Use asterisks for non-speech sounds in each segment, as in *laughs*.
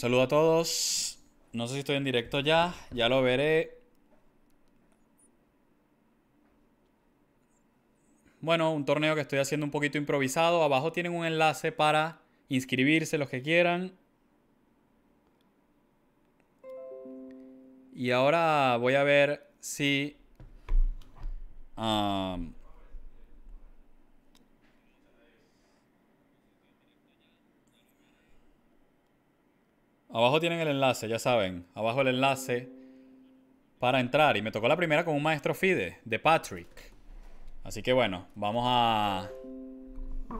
Saludo a todos. No sé si estoy en directo ya. Ya lo veré. Bueno, un torneo que estoy haciendo un poquito improvisado. Abajo tienen un enlace para inscribirse los que quieran. Y ahora voy a ver si... Um, Abajo tienen el enlace, ya saben. Abajo el enlace para entrar. Y me tocó la primera con un maestro FIDE de Patrick. Así que bueno, vamos a,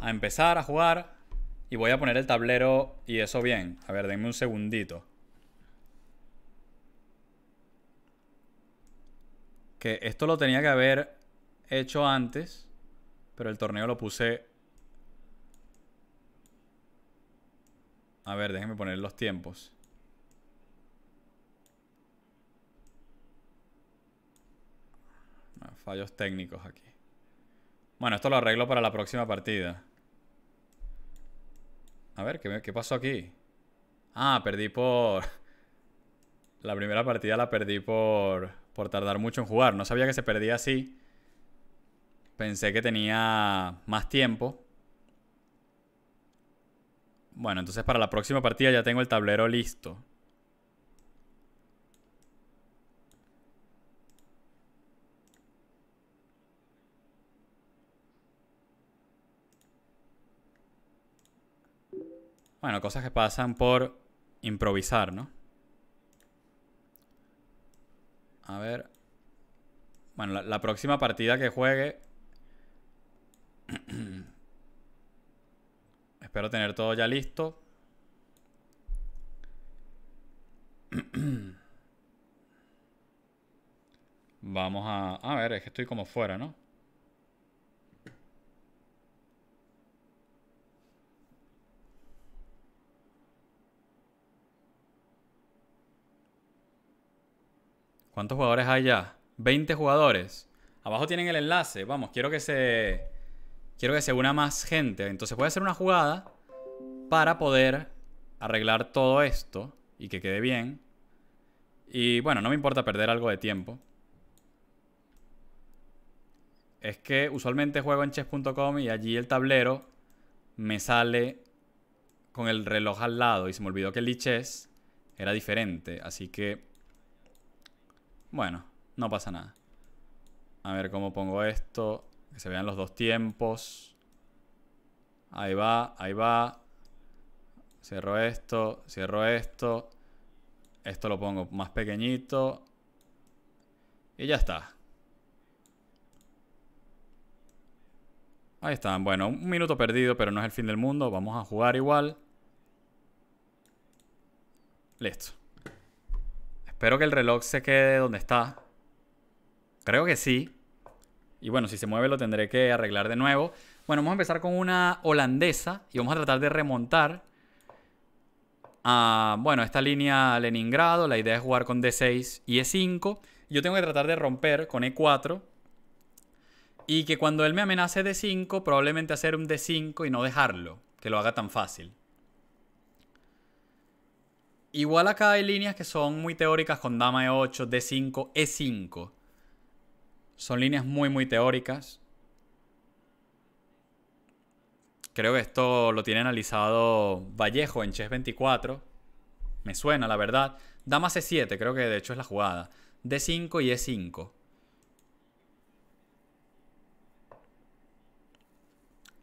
a empezar a jugar. Y voy a poner el tablero y eso bien. A ver, denme un segundito. Que esto lo tenía que haber hecho antes. Pero el torneo lo puse A ver, déjenme poner los tiempos. Ah, fallos técnicos aquí. Bueno, esto lo arreglo para la próxima partida. A ver, ¿qué, qué pasó aquí? Ah, perdí por... *laughs* La primera partida la perdí por... Por tardar mucho en jugar. No sabía que se perdía así. Pensé que tenía más tiempo. Bueno, entonces para la próxima partida ya tengo el tablero listo. Bueno, cosas que pasan por improvisar, ¿no? A ver. Bueno, la, próxima partida que juegue... *clears throat* Espero tener todo ya listo. *clears throat* Vamos a... A ver, es que estoy como fuera, ¿no? ¿Cuántos jugadores hay ya? 20 jugadores. Abajo tienen el enlace. Vamos, quiero que se... Quiero que se una más gente. Entonces voy a hacer una jugada para poder arreglar todo esto y que quede bien. Y bueno, no me importa perder algo de tiempo. Es que usualmente juego en chess.com y allí el tablero me sale con el reloj al lado y se me olvidó que el chess era diferente. Así que, bueno, no pasa nada. A ver cómo pongo esto. Que se vean los dos tiempos. Ahí va, ahí va. Cierro esto, cierro esto. Esto lo pongo más pequeñito. Y ya está. Ahí están. Bueno, un minuto perdido, pero no es el fin del mundo. Vamos a jugar igual. Listo. Espero que el reloj se quede donde está. Creo que sí. Y bueno, si se mueve lo tendré que arreglar de nuevo. Bueno, vamos a empezar con una holandesa y vamos a tratar de remontar a, bueno, esta línea Leningrado. La idea es jugar con D6 y E5. Yo tengo que tratar de romper con E4. Y que cuando él me amenace D5, probablemente hacer un D5 y no dejarlo, que lo haga tan fácil. Igual acá hay líneas que son muy teóricas con dama E8, D5, E5. Son líneas muy, muy teóricas. Creo que esto lo tiene analizado Vallejo en Chess 24. Me suena, la verdad. Dama C7, creo que de hecho es la jugada. D5 y E5.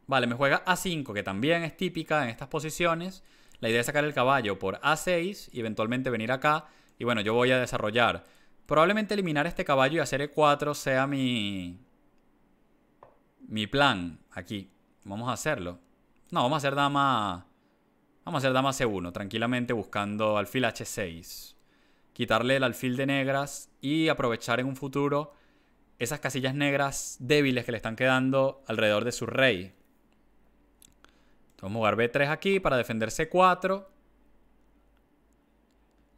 Vale, me juega A5, que también es típica en estas posiciones. La idea es sacar el caballo por A6 y eventualmente venir acá. Y bueno, yo voy a desarrollar Probablemente eliminar este caballo y hacer E4 sea mi... Mi plan aquí. Vamos a hacerlo. No, vamos a hacer dama... Vamos a hacer dama C1, tranquilamente buscando alfil H6. Quitarle el alfil de negras y aprovechar en un futuro esas casillas negras débiles que le están quedando alrededor de su rey. vamos a jugar B3 aquí para defender C4.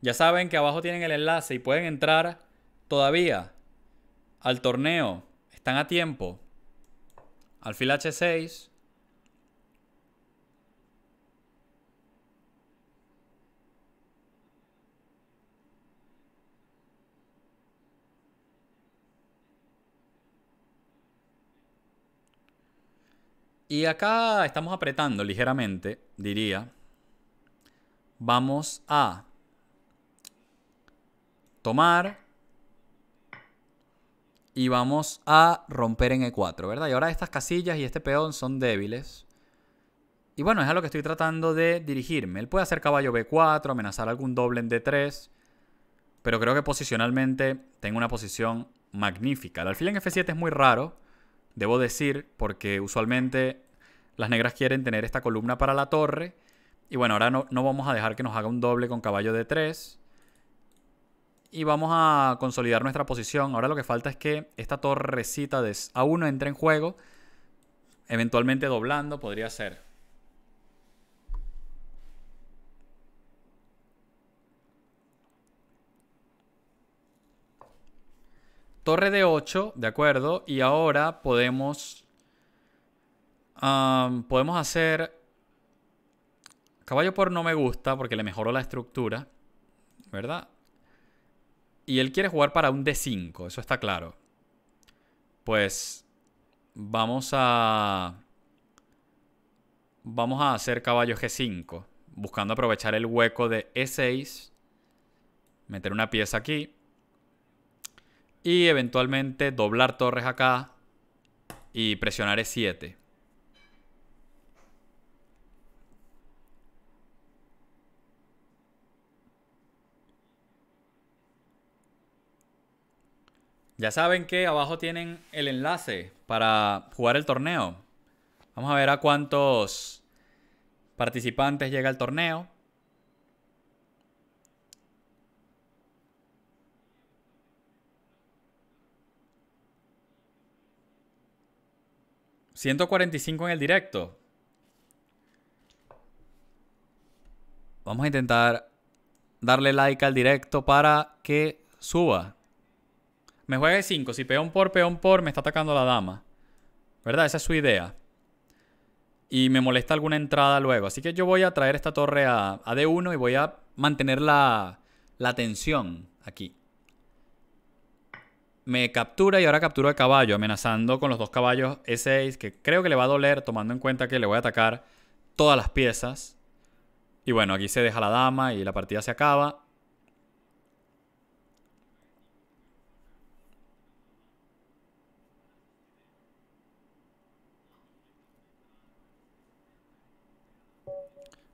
Ya saben que abajo tienen el enlace y pueden entrar todavía al torneo. Están a tiempo. Alfil H6. Y acá estamos apretando ligeramente, diría. Vamos a tomar. Y vamos a romper en E4, ¿verdad? Y ahora estas casillas y este peón son débiles. Y bueno, es a lo que estoy tratando de dirigirme. Él puede hacer caballo B4, amenazar algún doble en D3. Pero creo que posicionalmente tengo una posición magnífica. El alfil en F7 es muy raro, debo decir, porque usualmente las negras quieren tener esta columna para la torre. Y bueno, ahora no, no vamos a dejar que nos haga un doble con caballo D3 y vamos a consolidar nuestra posición. Ahora lo que falta es que esta torrecita de A1 entre en juego. Eventualmente doblando podría ser. Torre de 8, de acuerdo. Y ahora podemos... podemos hacer... Caballo por no me gusta porque le mejoró la estructura. ¿Verdad? Y él quiere jugar para un D5, eso está claro. Pues vamos a... Vamos a hacer caballo G5, buscando aprovechar el hueco de E6, meter una pieza aquí y eventualmente doblar torres acá y presionar E7. Ya saben que abajo tienen el enlace para jugar el torneo. Vamos a ver a cuántos participantes llega el torneo. ¿145 en el directo? Vamos a intentar darle like al directo para que suba. Me juega E5. Si peón por, peón por, me está atacando la dama. ¿Verdad? Esa es su idea. Y me molesta alguna entrada luego. Así que yo voy a traer esta torre a, D1 y voy a mantener la, tensión aquí. Me captura y ahora captura el caballo, amenazando con los dos caballos E6, que creo que le va a doler, tomando en cuenta que le voy a atacar todas las piezas. Y bueno, aquí se deja la dama y la partida se acaba.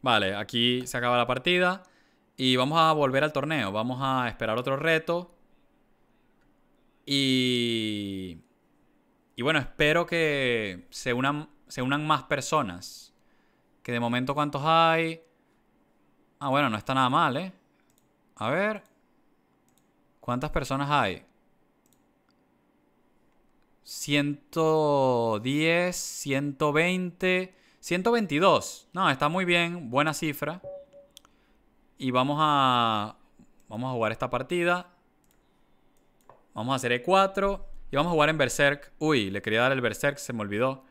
Vale, aquí se acaba la partida. Y vamos a volver al torneo. Vamos a esperar otro reto. Y... Y bueno, espero que se unan, se unan más personas. Que de momento cuántos hay. Ah, bueno, no está nada mal, ¿eh? A ver. ¿Cuántas personas hay? 110, 120... 122. No, está muy bien. Buena cifra. Y vamos a... Vamos a jugar esta partida. Vamos a hacer E4. Y vamos a jugar en Berserk. Uy, le quería dar el Berserk, se me olvidó.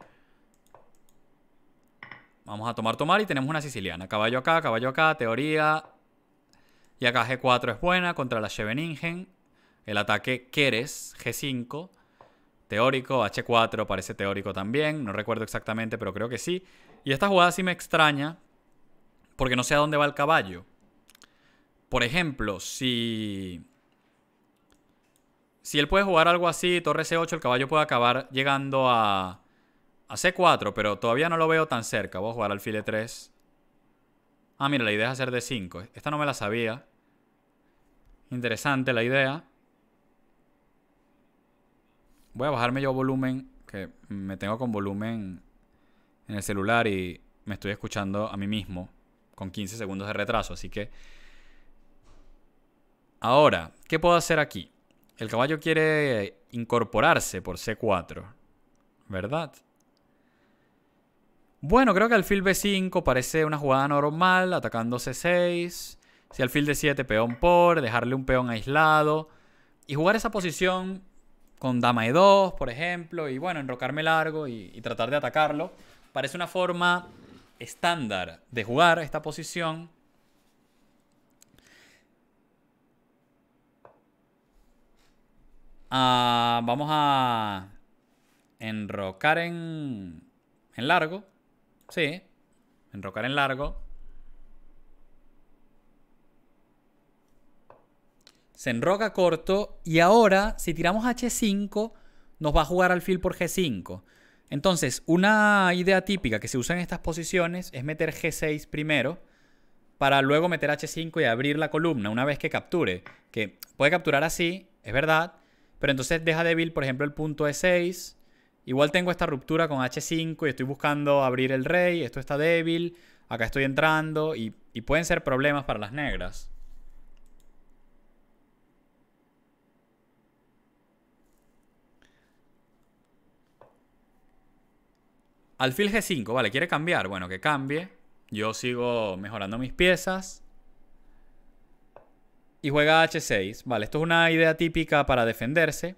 Vamos a tomar, tomar y tenemos una siciliana. Caballo acá, caballo acá, teoría. Y acá G4 es buena contra la Scheveningen. El ataque Keres, G5 teórico, H4 parece teórico también, no recuerdo exactamente, pero creo que sí. Y esta jugada sí me extraña porque no sé a dónde va el caballo. Por ejemplo, si si él puede jugar algo así, torre C8, el caballo puede acabar llegando a a C4, pero todavía no lo veo tan cerca. Voy a jugar alfil E3. Ah, mira, la idea es hacer D5. Esta no me la sabía. Interesante la idea. Voy a bajarme yo volumen, que me tengo con volumen en el celular y me estoy escuchando a mí mismo con 15 segundos de retraso, así que... Ahora, ¿qué puedo hacer aquí? El caballo quiere incorporarse por C4, ¿verdad? Bueno, creo que alfil B5 parece una jugada normal, atacando C6. Si alfil D7, peón por, dejarle un peón aislado. Y jugar esa posición con dama e2, por ejemplo, y bueno, enrocarme largo y, tratar de atacarlo. Parece una forma estándar de jugar esta posición. Ah, vamos a enrocar en, en largo. Sí, enrocar en largo. se enroca corto y ahora si tiramos H5 nos va a jugar al alfil por G5. Entonces, una idea típica que se usa en estas posiciones es meter G6 primero para luego meter H5 y abrir la columna una vez que capture, que puede capturar así, es verdad, pero entonces deja débil, por ejemplo, el punto E6. Igual tengo esta ruptura con H5 y estoy buscando abrir el rey, esto está débil, acá estoy entrando y, y pueden ser problemas para las negras. Alfil G5, vale, quiere cambiar. Bueno, que cambie. Yo sigo mejorando mis piezas. Y juega H6. Vale, esto es una idea típica para defenderse.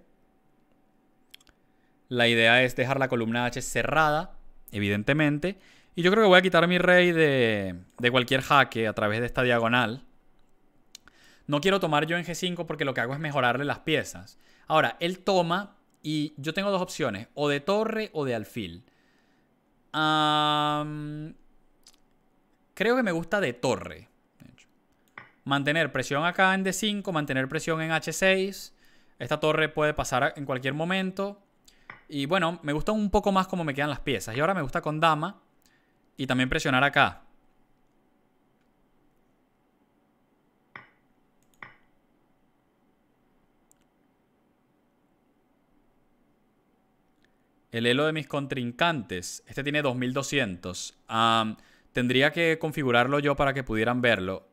La idea es dejar la columna H cerrada, evidentemente. Y yo creo que voy a quitar mi rey de, de cualquier jaque a través de esta diagonal. No quiero tomar yo en G5 porque lo que hago es mejorarle las piezas. Ahora, él toma y yo tengo dos opciones, o de torre o de alfil creo que me gusta de torre. Mantener presión acá en D5, mantener presión en H6. Esta torre puede pasar en cualquier momento. Y bueno, me gusta un poco más Como me quedan las piezas. Y ahora me gusta con dama. Y también presionar acá. El elo de mis contrincantes. Este tiene 2200. tendría que configurarlo yo para que pudieran verlo.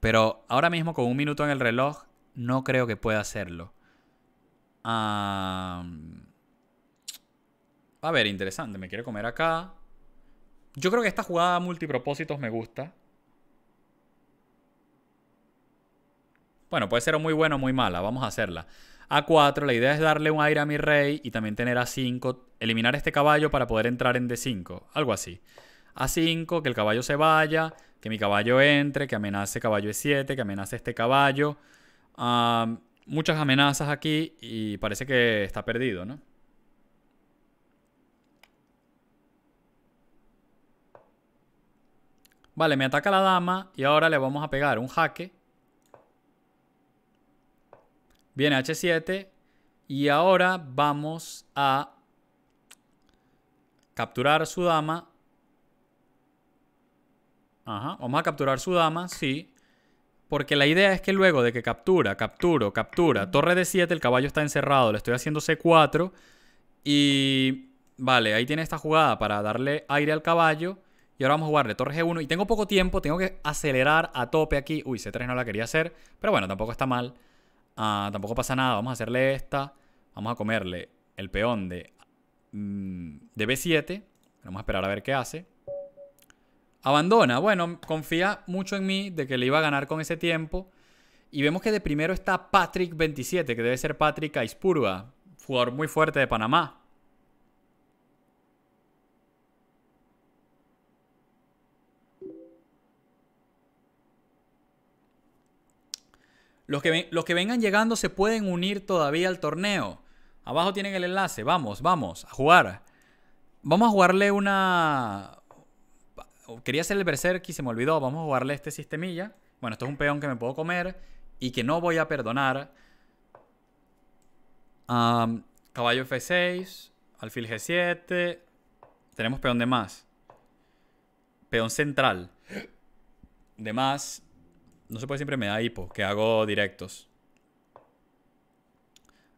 Pero ahora mismo con un minuto en el reloj no creo que pueda hacerlo. a ver, interesante. Me quiere comer acá. Yo creo que esta jugada multipropósitos me gusta. Bueno, puede ser muy buena o muy mala. Vamos a hacerla a 4. La idea es darle un aire a mi rey y también tener a 5. Eliminar este caballo para poder entrar en D5. Algo así. A 5, que el caballo se vaya, que mi caballo entre, que amenace caballo E7, que amenace este caballo. muchas amenazas aquí y parece que está perdido, ¿no? Vale, me ataca la dama y ahora le vamos a pegar un jaque Viene H7 y ahora vamos a capturar su dama. Ajá, vamos a capturar su dama, sí. Porque la idea es que luego de que captura, capturo, captura, torre de 7, el caballo está encerrado, le estoy haciendo C4. Y vale, ahí tiene esta jugada para darle aire al caballo. Y ahora vamos a jugarle torre G1. Y tengo poco tiempo, tengo que acelerar a tope aquí. Uy, C3 no la quería hacer, pero bueno, tampoco está mal. Ah, tampoco pasa nada, vamos a hacerle esta. Vamos a comerle el peón de, mm, de B7. Vamos a esperar a ver qué hace. Abandona. Bueno, confía mucho en mí de que le iba a ganar con ese tiempo. Y vemos que de primero está Patrick 27, que debe ser Patrick Aispurua, jugador muy fuerte de Panamá. Los que, vengan llegando se pueden unir todavía al torneo. Abajo tienen el enlace. Vamos, vamos, a jugar. Vamos a jugarle una... Quería hacer el berserk y se me olvidó. Vamos a jugarle este sistemilla. Bueno, esto es un peón que me puedo comer y que no voy a perdonar. caballo F6, alfil G7. Tenemos peón de más. Peón central. De más. No se puede siempre me da hipo, que hago directos.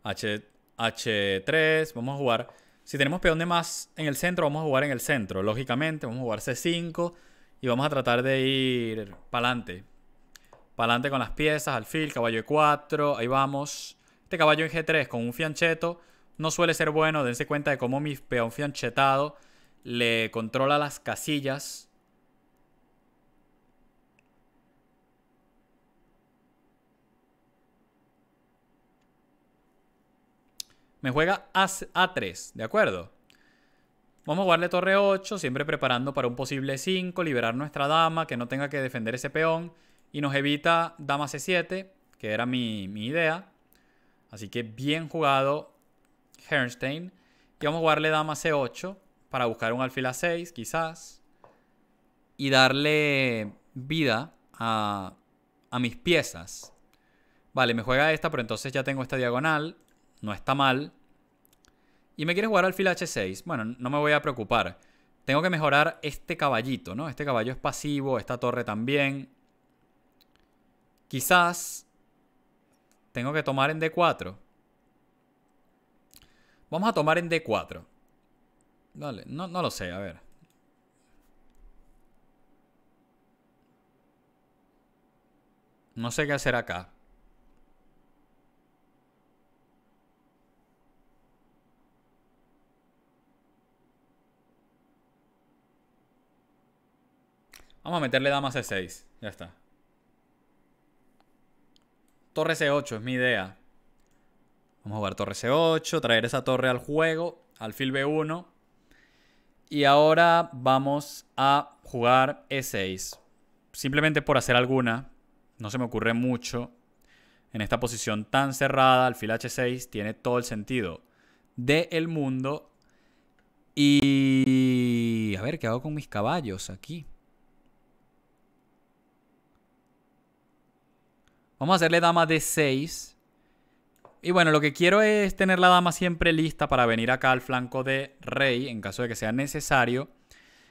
H, H3, vamos a jugar. Si tenemos peón de más en el centro, vamos a jugar en el centro. Lógicamente, vamos a jugar C5 y vamos a tratar de ir para adelante. Para adelante con las piezas, alfil, caballo E4, ahí vamos. Este caballo en G3 con un fiancheto no suele ser bueno. Dense cuenta de cómo mi peón fianchetado le controla las casillas Me juega A3, ¿de acuerdo? Vamos a jugarle torre 8, siempre preparando para un posible 5, liberar nuestra dama, que no tenga que defender ese peón. Y nos evita dama C7, que era mi, idea. Así que bien jugado Herrnstein. Y vamos a jugarle dama C8 para buscar un alfil A6, quizás. Y darle vida a, a mis piezas. Vale, me juega esta, pero entonces ya tengo esta diagonal no está mal. Y me quiere jugar al fila h6. Bueno, no me voy a preocupar. Tengo que mejorar este caballito, ¿no? Este caballo es pasivo, esta torre también. Quizás tengo que tomar en d4. Vamos a tomar en d4. Dale, no, no lo sé, a ver. No sé qué hacer acá. Vamos a meterle dama C6. Ya está. Torre C8 es mi idea. Vamos a jugar torre C8, traer esa torre al juego, alfil B1. Y ahora vamos a jugar E6. Simplemente por hacer alguna. No se me ocurre mucho. En esta posición tan cerrada, alfil H6 tiene todo el sentido del mundo. Y... A ver, ¿qué hago con mis caballos aquí? Vamos a hacerle dama de 6. Y bueno, lo que quiero es tener la dama siempre lista para venir acá al flanco de rey en caso de que sea necesario.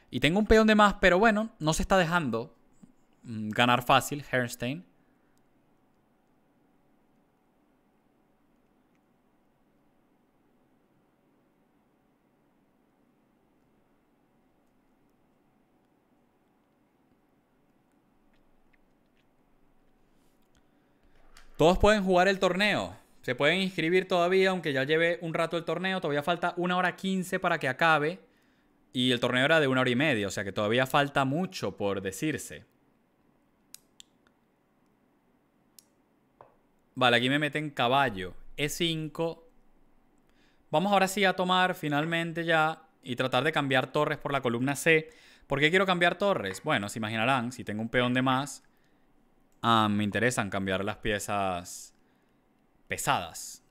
Y tengo un peón de más, pero bueno, no se está dejando mm, ganar fácil Hernstein. Todos pueden jugar el torneo. Se pueden inscribir todavía, aunque ya lleve un rato el torneo. Todavía falta una hora quince para que acabe. Y el torneo era de una hora y media, o sea que todavía falta mucho por decirse. Vale, aquí me meten caballo. E5. Vamos ahora sí a tomar finalmente ya y tratar de cambiar torres por la columna C. ¿Por qué quiero cambiar torres? Bueno, se imaginarán, si tengo un peón de más, Ah, me interesan cambiar las piezas pesadas.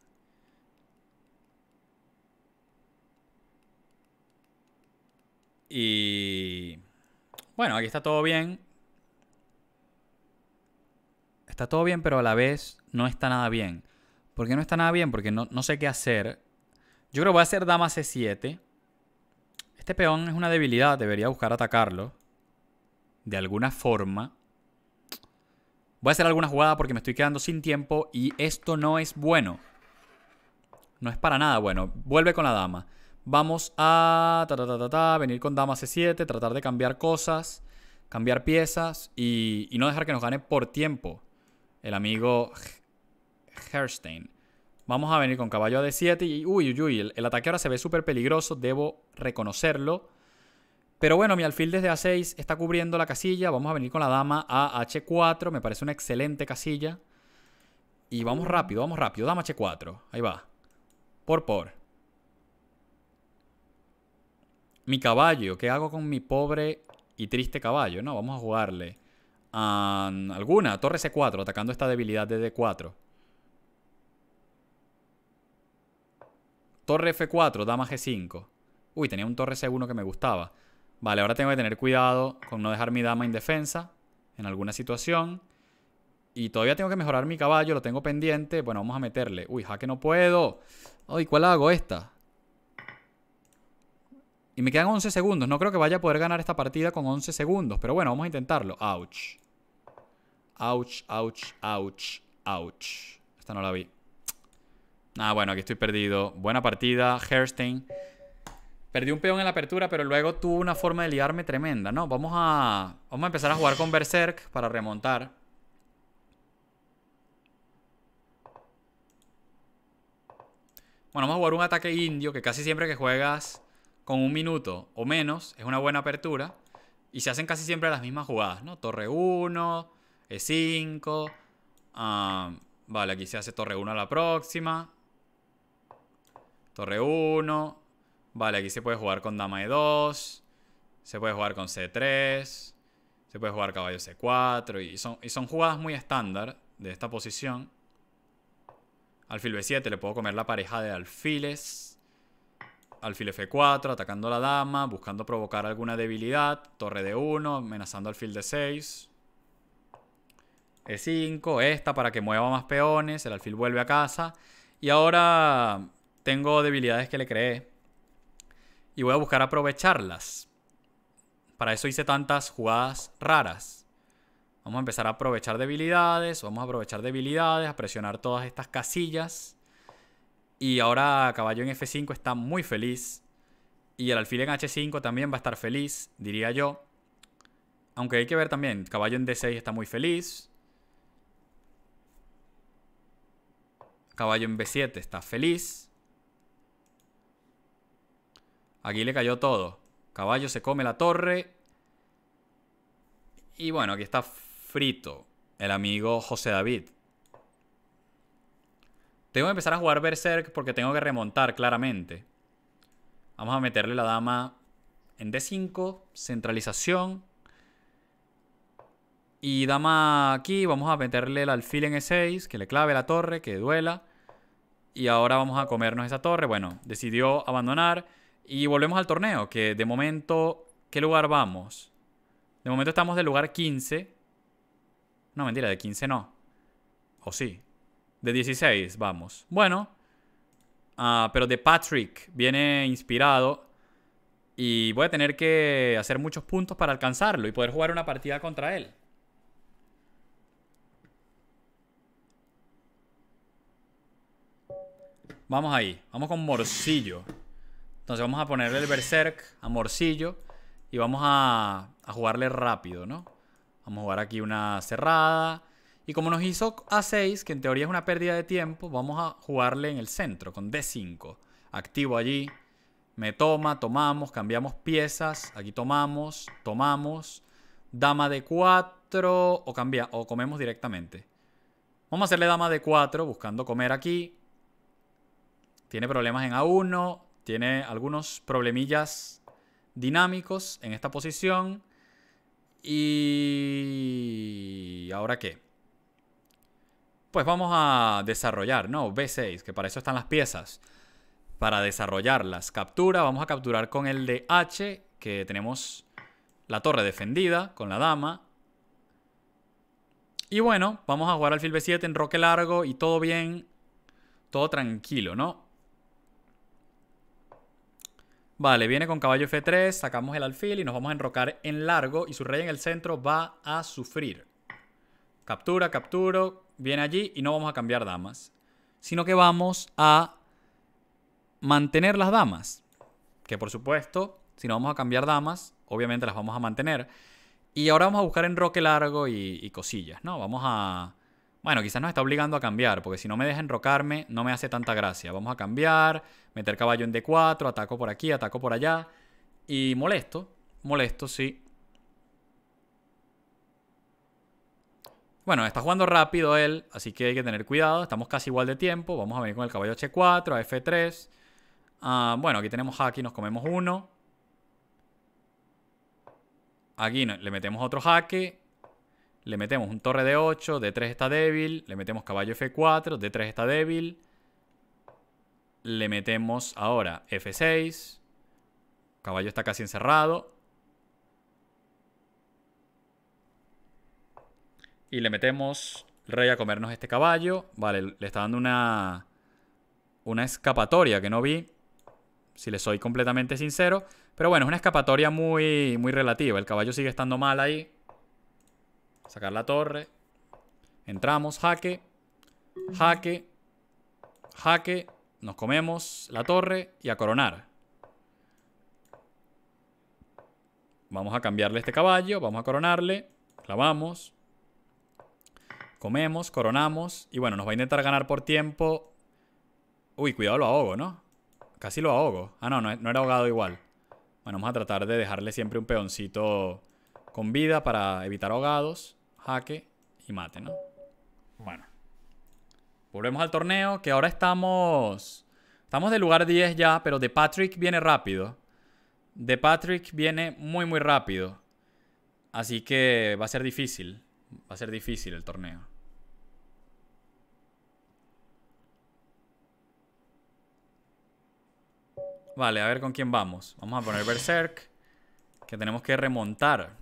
Y... Bueno, aquí está todo bien. Está todo bien, pero a la vez no está nada bien. ¿Por qué no está nada bien? Porque no, no sé qué hacer. Yo creo que voy a hacer dama c7. Este peón es una debilidad, debería buscar atacarlo. De alguna forma. Voy a hacer alguna jugada porque me estoy quedando sin tiempo y esto no es bueno. No es para nada bueno. Vuelve con la dama. Vamos a ta, ta, venir con dama C7, tratar de cambiar cosas, cambiar piezas y, no dejar que nos gane por tiempo el amigo Herstein. Vamos a venir con caballo a 7 y uy, uy, el, el ataque ahora se ve súper peligroso, debo reconocerlo. Pero bueno, mi alfil desde A6 está cubriendo la casilla. Vamos a venir con la dama a H4. Me parece una excelente casilla. Y vamos rápido, vamos rápido. Dama H4. Ahí va. Por por. Mi caballo. ¿Qué hago con mi pobre y triste caballo? No, vamos a jugarle. A alguna. Torre C4. Atacando esta debilidad de D4. Torre F4. Dama G5. Uy, tenía un torre C1 que me gustaba. Vale, ahora tengo que tener cuidado con no dejar mi dama indefensa en alguna situación. Y todavía tengo que mejorar mi caballo, lo tengo pendiente. Bueno, vamos a meterle. Uy, que no puedo. Ay, ¿cuál hago esta? Y me quedan 11 segundos. No creo que vaya a poder ganar esta partida con 11 segundos. Pero bueno, vamos a intentarlo. Ouch. Ouch, ouch, ouch, ouch. Esta no la vi. Ah, bueno, aquí estoy perdido. Buena partida, Herstein. Perdí un peón en la apertura, pero luego tuvo una forma de liarme tremenda, ¿no? Vamos a, vamos a empezar a jugar con Berserk para remontar. Bueno, vamos a jugar un ataque indio, que casi siempre que juegas con un minuto o menos, es una buena apertura. Y se hacen casi siempre las mismas jugadas, ¿no? Torre 1, E5. Ah, vale, aquí se hace torre 1 a la próxima. Torre 1, Vale, aquí se puede jugar con dama E2. Se puede jugar con C3. Se puede jugar caballo C4. Y son, y son jugadas muy estándar de esta posición. Alfil B7, le puedo comer la pareja de alfiles. Alfil F4, atacando a la dama, buscando provocar alguna debilidad. Torre D1, amenazando alfil D6. E5, esta para que mueva más peones. El alfil vuelve a casa. Y ahora tengo debilidades que le creé y voy a buscar aprovecharlas. Para eso hice tantas jugadas raras. Vamos a empezar a aprovechar debilidades, vamos a aprovechar debilidades, a presionar todas estas casillas. Y ahora caballo en F5 está muy feliz. Y el alfil en H5 también va a estar feliz, diría yo. Aunque hay que ver también, caballo en D6 está muy feliz. Caballo en B7 está feliz. Aquí le cayó todo. Caballo se come la torre. Y bueno, aquí está frito el amigo José David. Tengo que empezar a jugar Berserk porque tengo que remontar, claramente. Vamos a meterle la dama en D5, centralización. Y dama aquí, vamos a meterle el alfil en E6, que le clave la torre, que duela. Y ahora vamos a comernos esa torre. Bueno, decidió abandonar. Y volvemos al torneo, que de momento, ¿qué lugar vamos? De momento estamos del lugar 15. No, mentira, de 15 no. O sí. De 16 vamos. Bueno. Ah, pero de Patrick viene inspirado. Y voy a tener que hacer muchos puntos para alcanzarlo y poder jugar una partida contra él. Vamos ahí. Vamos con Morcillo. Entonces vamos a ponerle el Berserk a Morcillo y vamos a, jugarle rápido, ¿no? Vamos a jugar aquí una cerrada. Y como nos hizo A6, que en teoría es una pérdida de tiempo, vamos a jugarle en el centro con D5. Activo allí. Me toma, tomamos, cambiamos piezas. Aquí tomamos, tomamos. Dama de 4 o, o comemos directamente. Vamos a hacerle dama de 4 buscando comer aquí. Tiene problemas en A1 tiene algunos problemillas dinámicos en esta posición. Y ahora qué? Pues vamos a desarrollar, ¿no? B6, que para eso están las piezas. Para desarrollarlas. Captura, vamos a capturar con el de H, que tenemos la torre defendida con la dama. Y bueno, vamos a jugar al alfil B7 en roque largo y todo bien, todo tranquilo, ¿no? Vale, viene con caballo F3, sacamos el alfil y nos vamos a enrocar en largo y su rey en el centro va a sufrir. Captura, capturo, viene allí y no vamos a cambiar damas, sino que vamos a mantener las damas, que por supuesto, si no vamos a cambiar damas, obviamente las vamos a mantener. Y ahora vamos a buscar enroque largo y, y cosillas, ¿no? Vamos a bueno, quizás nos está obligando a cambiar, porque si no me deja enrocarme, no me hace tanta gracia. Vamos a cambiar, meter caballo en D4, ataco por aquí, ataco por allá. Y molesto, molesto, sí. Bueno, está jugando rápido él, así que hay que tener cuidado. Estamos casi igual de tiempo. Vamos a venir con el caballo H4, a F3. Ah, bueno, aquí tenemos haki, nos comemos uno. Aquí le metemos otro jaque le metemos un torre de 8, D3 está débil, le metemos caballo F4, D3 está débil, le metemos ahora F6, caballo está casi encerrado, y le metemos rey a comernos este caballo, vale, le está dando una, una escapatoria que no vi, si le soy completamente sincero, pero bueno, es una escapatoria muy, muy relativa, el caballo sigue estando mal ahí, Sacar la torre. Entramos, jaque. Jaque. Jaque. Nos comemos la torre y a coronar. Vamos a cambiarle este caballo. Vamos a coronarle. Clavamos. Comemos, coronamos. Y bueno, nos va a intentar ganar por tiempo. Uy, cuidado, lo ahogo, ¿no? Casi lo ahogo. Ah, no, no, era ahogado igual. Bueno, vamos a tratar de dejarle siempre un peoncito con vida para evitar ahogados jaque y mate, ¿no? Bueno. Volvemos al torneo, que ahora estamos... Estamos de lugar 10 ya, pero de Patrick viene rápido. De Patrick viene muy, muy rápido. Así que va a ser difícil. Va a ser difícil el torneo. Vale, a ver con quién vamos. Vamos a poner Berserk. Que tenemos que remontar.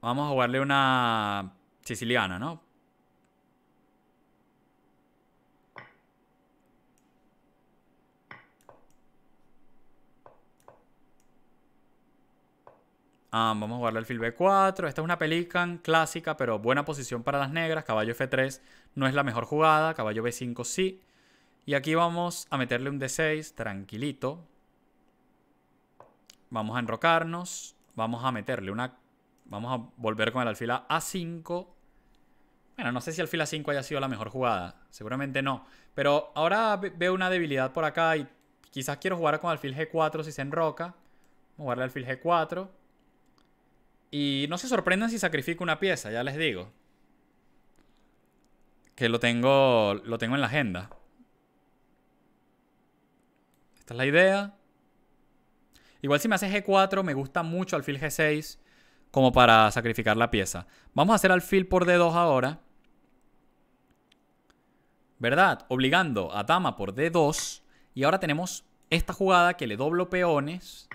Vamos a jugarle una siciliana, ¿no? Ah, vamos a jugarle al fil B4. Esta es una pelican clásica, pero buena posición para las negras. Caballo F3 no es la mejor jugada. Caballo B5 sí. Y aquí vamos a meterle un D6, tranquilito. Vamos a enrocarnos. Vamos a meterle una Vamos a volver con el alfil A5. Bueno, no sé si alfil A5 haya sido la mejor jugada. Seguramente no. Pero ahora veo una debilidad por acá y quizás quiero jugar con alfil G4 si se enroca. Vamos a jugarle alfil G4. Y no se sorprendan si sacrifico una pieza, ya les digo. Que lo tengo, lo tengo en la agenda. Esta es la idea. Igual si me hace G4, me gusta mucho alfil G6 como para sacrificar la pieza. Vamos a hacer alfil por D2 ahora. ¿Verdad? Obligando a dama por D2. Y ahora tenemos esta jugada que le doblo peones.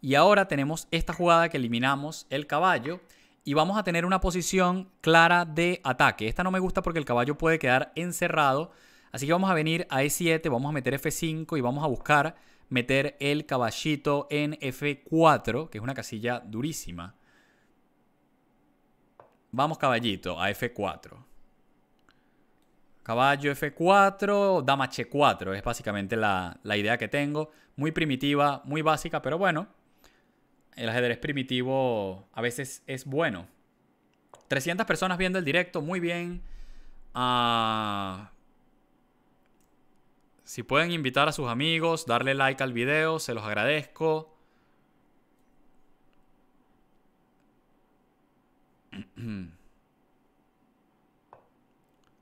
Y ahora tenemos esta jugada que eliminamos el caballo. Y vamos a tener una posición clara de ataque. Esta no me gusta porque el caballo puede quedar encerrado. Así que vamos a venir a E7, vamos a meter F5 y vamos a buscar meter el caballito en F4, que es una casilla durísima. Vamos caballito a F4. Caballo F4, dama H4, es básicamente la, idea que tengo. Muy primitiva, muy básica, pero bueno, el ajedrez primitivo a veces es bueno. 300 personas viendo el directo, muy bien. Ah, si pueden invitar a sus amigos, darle like al video, se los agradezco. *clears throat*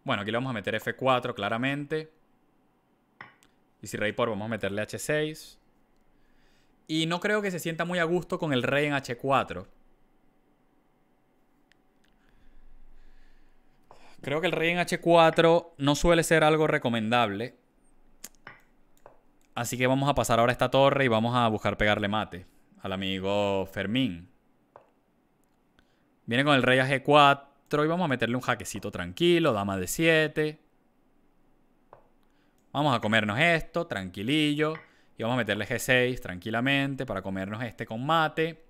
Bueno, aquí le vamos a meter F4 claramente. Y si rey por, vamos a meterle H6. Y no creo que se sienta muy a gusto con el rey en H4. Creo que el rey en H4 no suele ser algo recomendable. Así que vamos a pasar ahora a esta torre y vamos a buscar pegarle mate al amigo Fermín. Viene con el rey a G4 y vamos a meterle un jaquecito tranquilo, dama de 7. Vamos a comernos esto, tranquilillo. Y vamos a meterle G6 tranquilamente para comernos este con mate.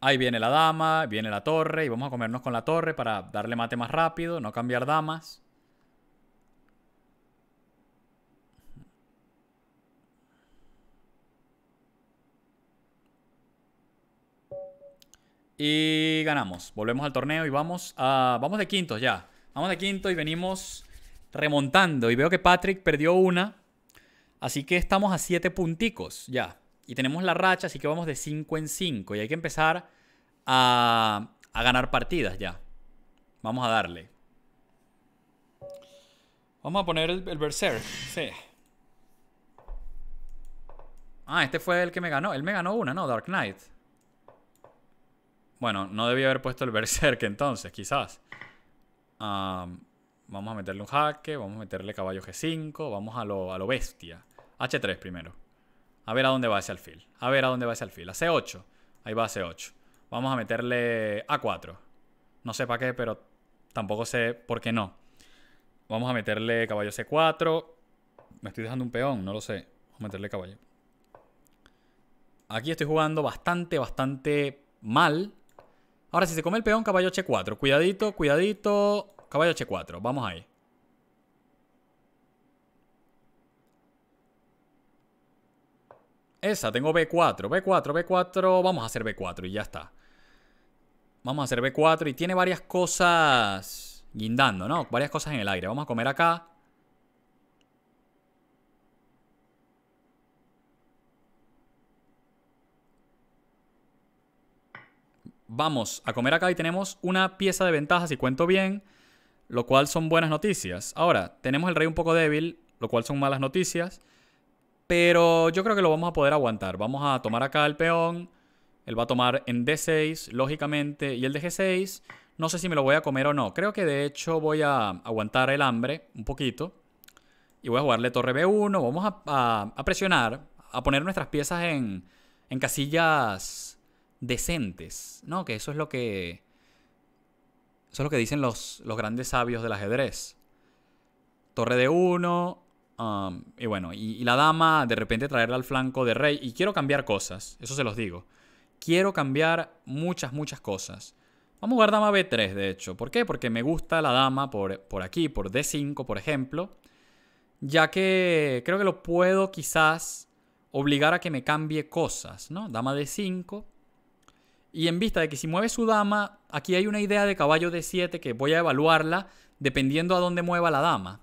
Ahí viene la dama, viene la torre y vamos a comernos con la torre para darle mate más rápido, no cambiar damas. Y ganamos. Volvemos al torneo y vamos a. Vamos de quinto ya. Vamos de quinto y venimos remontando. Y veo que Patrick perdió una. Así que estamos a 7 punticos ya. Y tenemos la racha, así que vamos de 5 en 5. Y hay que empezar a, ganar partidas ya. Vamos a darle. Vamos a poner el, el Berserk. Sí. Ah, este fue el que me ganó. Él me ganó una, ¿no? Dark Knight. Bueno, no debía haber puesto el Berserk *laughs* entonces, quizás. vamos a meterle un jaque, vamos a meterle caballo G5, vamos a lo, a lo bestia. H3 primero. A ver a dónde va ese alfil. A ver a dónde va ese alfil. A C8. Ahí va a C8. Vamos a meterle A4. No sé para qué, pero tampoco sé por qué no. Vamos a meterle caballo C4. Me estoy dejando un peón, no lo sé. Vamos a meterle caballo. Aquí estoy jugando bastante, bastante mal. Ahora, si se come el peón, caballo H4. Cuidadito, cuidadito. Caballo H4. Vamos ahí. Esa, tengo B4. B4, B4. Vamos a hacer B4 y ya está. Vamos a hacer B4 y tiene varias cosas guindando, ¿no? Varias cosas en el aire. Vamos a comer acá. vamos a comer acá y tenemos una pieza de ventaja si cuento bien, lo cual son buenas noticias. Ahora, tenemos el rey un poco débil, lo cual son malas noticias, pero yo creo que lo vamos a poder aguantar. Vamos a tomar acá el peón, él va a tomar en D6, lógicamente, y el de G6, no sé si me lo voy a comer o no. Creo que de hecho voy a aguantar el hambre un poquito y voy a jugarle torre B1, vamos a, presionar, a poner nuestras piezas en, en casillas decentes, ¿no? Que eso es lo que... Eso es lo que dicen los, grandes sabios del ajedrez. Torre de 1, um, y bueno, y, la dama de repente traerla al flanco de rey. Y quiero cambiar cosas, eso se los digo. Quiero cambiar muchas, muchas cosas. Vamos a jugar dama B3, de hecho. ¿Por qué? Porque me gusta la dama por, por, aquí, por D5, por ejemplo. Ya que creo que lo puedo quizás obligar a que me cambie cosas, ¿no? Dama D5. Y en vista de que si mueve su dama, aquí hay una idea de caballo de 7 que voy a evaluarla dependiendo a dónde mueva la dama.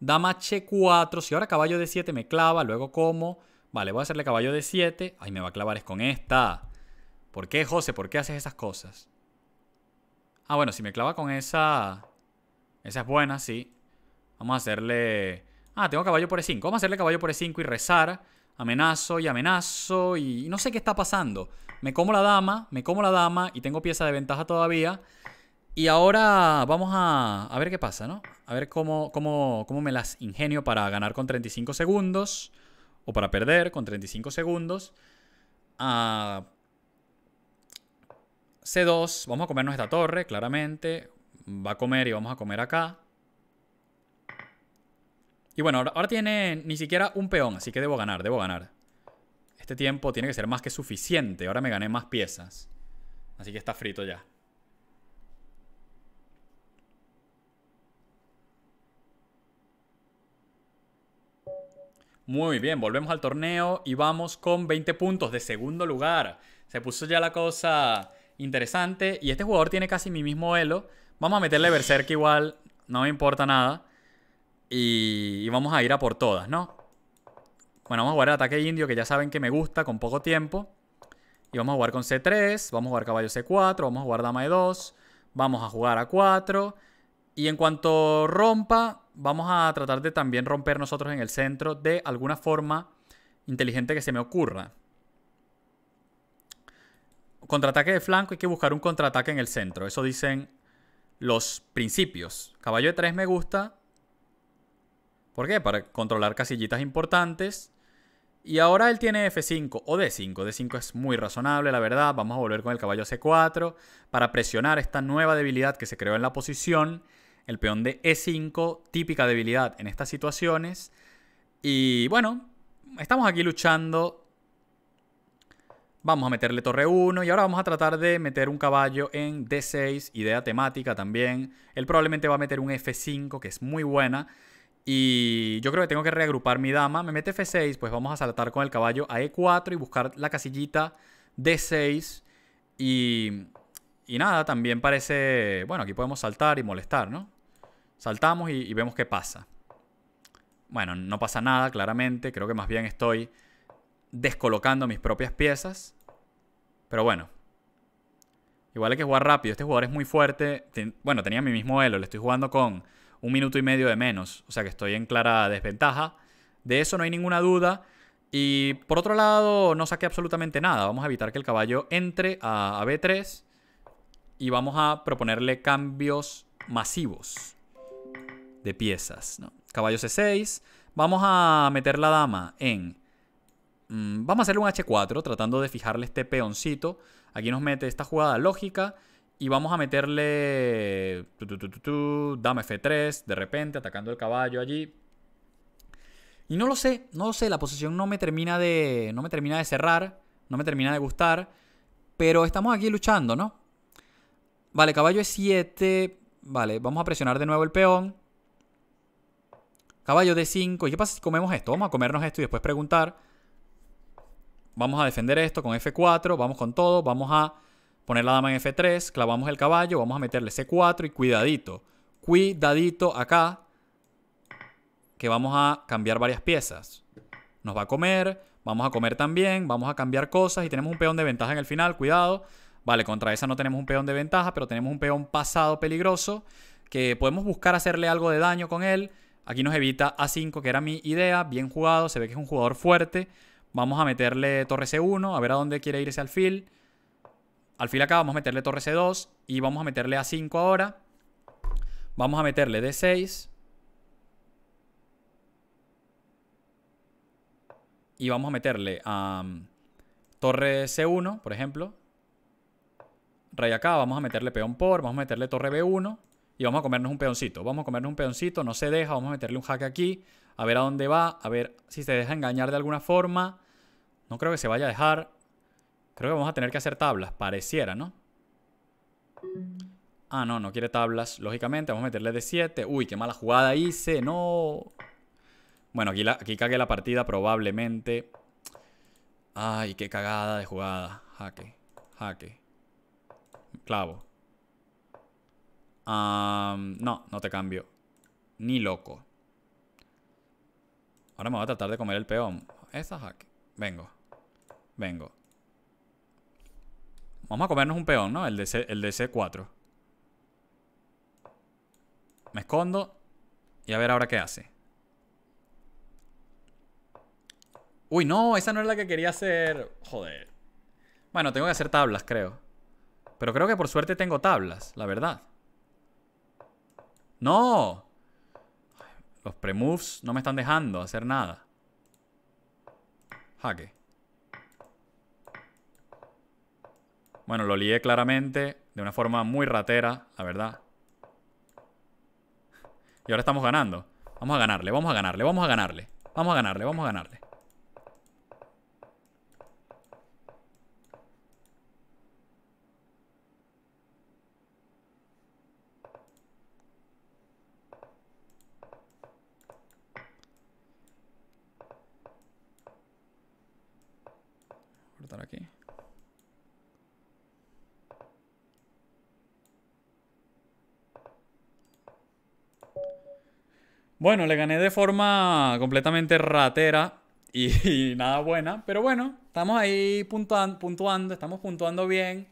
Dama H4, si ahora caballo de 7 me clava, luego como. Vale, voy a hacerle caballo de 7. Ahí me va a clavar es con esta. ¿Por qué, José? ¿Por qué haces esas cosas? Ah, bueno, si me clava con esa... Esa es buena, sí. Vamos a hacerle... Ah, tengo caballo por E5. Vamos a hacerle caballo por E5 y rezar amenazo y amenazo y, no sé qué está pasando. Me como la dama, me como la dama y tengo pieza de ventaja todavía. Y ahora vamos a, ver qué pasa, ¿no? A ver cómo, me las ingenio para ganar con 35 segundos o para perder con 35 segundos. Ah, C2, vamos a comernos esta torre, claramente. Va a comer y vamos a comer acá. Y bueno, ahora tiene ni siquiera un peón, así que debo ganar, debo ganar. Este tiempo tiene que ser más que suficiente. Ahora me gané más piezas. Así que está frito ya. Muy bien, volvemos al torneo y vamos con 20 puntos de segundo lugar. Se puso ya la cosa interesante y este jugador tiene casi mi mismo elo. Vamos a meterle Berserk igual, no me importa nada. Y, vamos a ir a por todas, ¿no? Bueno, vamos a jugar ataque indio, que ya saben que me gusta, con poco tiempo. Y vamos a jugar con C3, vamos a jugar caballo C4, vamos a jugar dama E2, vamos a jugar A4. Y en cuanto rompa, vamos a tratar de también romper nosotros en el centro de alguna forma inteligente que se me ocurra. Contraataque de flanco, hay que buscar un contraataque en el centro. Eso dicen los principios. Caballo de 3 me gusta. ¿Por qué? Para controlar casillitas importantes. Y ahora él tiene F5 o D5. D5 es muy razonable, la verdad. Vamos a volver con el caballo C4 para presionar esta nueva debilidad que se creó en la posición. El peón de E5, típica debilidad en estas situaciones. Y bueno, estamos aquí luchando. Vamos a meterle torre 1 y ahora vamos a tratar de meter un caballo en D6, idea temática también. Él probablemente va a meter un F5, que es muy buena. Y yo creo que tengo que reagrupar mi dama. Me mete F6, pues vamos a saltar con el caballo a E4 y buscar la casillita D6. Y, y nada, también parece... Bueno, aquí podemos saltar y molestar, ¿no? Saltamos y, vemos qué pasa. Bueno, no pasa nada, claramente. Creo que más bien estoy descolocando mis propias piezas. Pero bueno. Igual hay que jugar rápido. Este jugador es muy fuerte. bueno, tenía mi mismo elo. Le estoy jugando con un minuto y medio de menos. O sea que estoy en clara desventaja. De eso no hay ninguna duda. Y por otro lado, no saqué absolutamente nada. Vamos a evitar que el caballo entre a, B3 y vamos a proponerle cambios masivos de piezas. Caballo C6. Vamos a meter la dama en... Mm, vamos a hacerle un H4 tratando de fijarle este peoncito. Aquí nos mete esta jugada lógica y vamos a meterle. dame F3, de repente, atacando el caballo allí. Y no lo sé, no lo sé. La posición no me termina de. No me termina de cerrar. No me termina de gustar. Pero estamos aquí luchando, ¿no? Vale, caballo E7. Vale, vamos a presionar de nuevo el peón. Caballo D5. ¿Y qué pasa si comemos esto? Vamos a comernos esto y después preguntar. Vamos a defender esto con F4. Vamos con todo. Vamos a poner la dama en F3, clavamos el caballo, vamos a meterle C4 y cuidadito. Cuidadito acá, que vamos a cambiar varias piezas. Nos va a comer, vamos a comer también, vamos a cambiar cosas y tenemos un peón de ventaja en el final, cuidado. Vale, contra esa no tenemos un peón de ventaja, pero tenemos un peón pasado peligroso que podemos buscar hacerle algo de daño con él. Aquí nos evita A5, que era mi idea, bien jugado, se ve que es un jugador fuerte. Vamos a meterle torre C1, a ver a dónde quiere ir ese alfil. Al acá vamos a meterle torre C2 y vamos a meterle A5 ahora. Vamos a meterle D6. Y vamos a meterle a torre C1, por ejemplo. Rey acá, vamos a meterle peón por, vamos a meterle torre B1 y vamos a comernos un peoncito. Vamos a comernos un peoncito, no se deja, vamos a meterle un jaque aquí, a ver a dónde va, a ver si se deja engañar de alguna forma. No creo que se vaya a dejar. Creo que vamos a tener que hacer tablas, pareciera, ¿no? Ah, no, no quiere tablas, lógicamente. Vamos a meterle de 7. Uy, qué mala jugada hice, no. Bueno, aquí, aquí cagué la partida probablemente. Ay, qué cagada de jugada. Jaque, jaque. Clavo. no, no te cambio. Ni loco. Ahora me voy a tratar de comer el peón. Esa jaque. Vengo. Vengo. Vamos a comernos un peón, ¿no? El de, C, 4 Me escondo. Y a ver ahora qué hace. Uy, no, esa no es la que quería hacer. Joder. Bueno, tengo que hacer tablas, creo. Pero creo que por suerte tengo tablas, la verdad. ¡No! Los pre-moves no me están dejando hacer nada. Jaque. Bueno, lo lié claramente, de una forma muy ratera, la verdad. Y ahora estamos ganando. Vamos a ganarle, vamos a ganarle, vamos a ganarle. Vamos a ganarle, vamos a ganarle. Cortar aquí. Bueno, le gané de forma completamente ratera y, *laughs* nada buena, pero bueno, estamos ahí puntuando, estamos puntuando bien.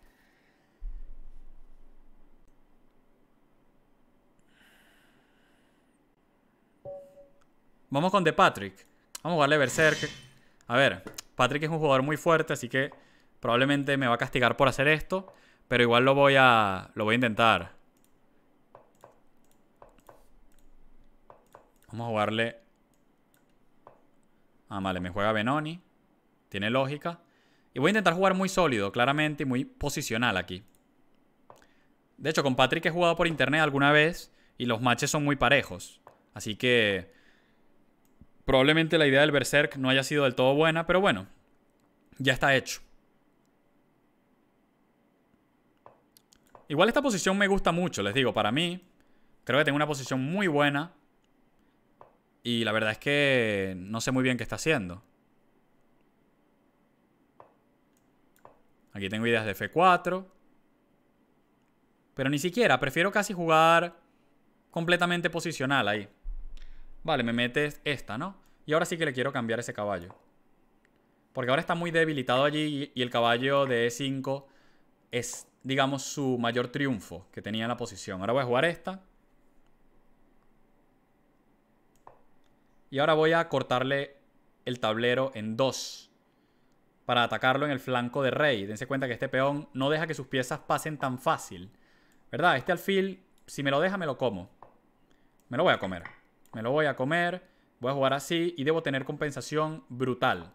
Vamos con The Patrick. Vamos a jugarle Berserk. A ver, Patrick es un jugador muy fuerte, así que probablemente me va a castigar por hacer esto. Pero igual lo voy a, lo voy a intentar. Vamos a jugarle... Ah, vale, me juega Benoni. Tiene lógica. Y voy a intentar jugar muy sólido, claramente, y muy posicional aquí. De hecho, con Patrick he jugado por internet alguna vez y los matches son muy parejos. Así que probablemente la idea del Berserk no haya sido del todo buena, pero bueno, ya está hecho. Igual esta posición me gusta mucho, les digo, para mí. Creo que tengo una posición muy buena. Y la verdad es que no sé muy bien qué está haciendo. Aquí tengo ideas de F4. Pero ni siquiera, prefiero casi jugar completamente posicional ahí. Vale, me metes esta, ¿no? Y ahora sí que le quiero cambiar ese caballo. Porque ahora está muy debilitado allí y el caballo de E5 es, digamos, su mayor triunfo que tenía en la posición. Ahora voy a jugar esta. Y ahora voy a cortarle el tablero en dos para atacarlo en el flanco de rey. Dense cuenta que este peón no deja que sus piezas pasen tan fácil. ¿Verdad? Este alfil, si me lo deja, me lo como. Me lo voy a comer. Me lo voy a comer. Voy a jugar así y debo tener compensación brutal.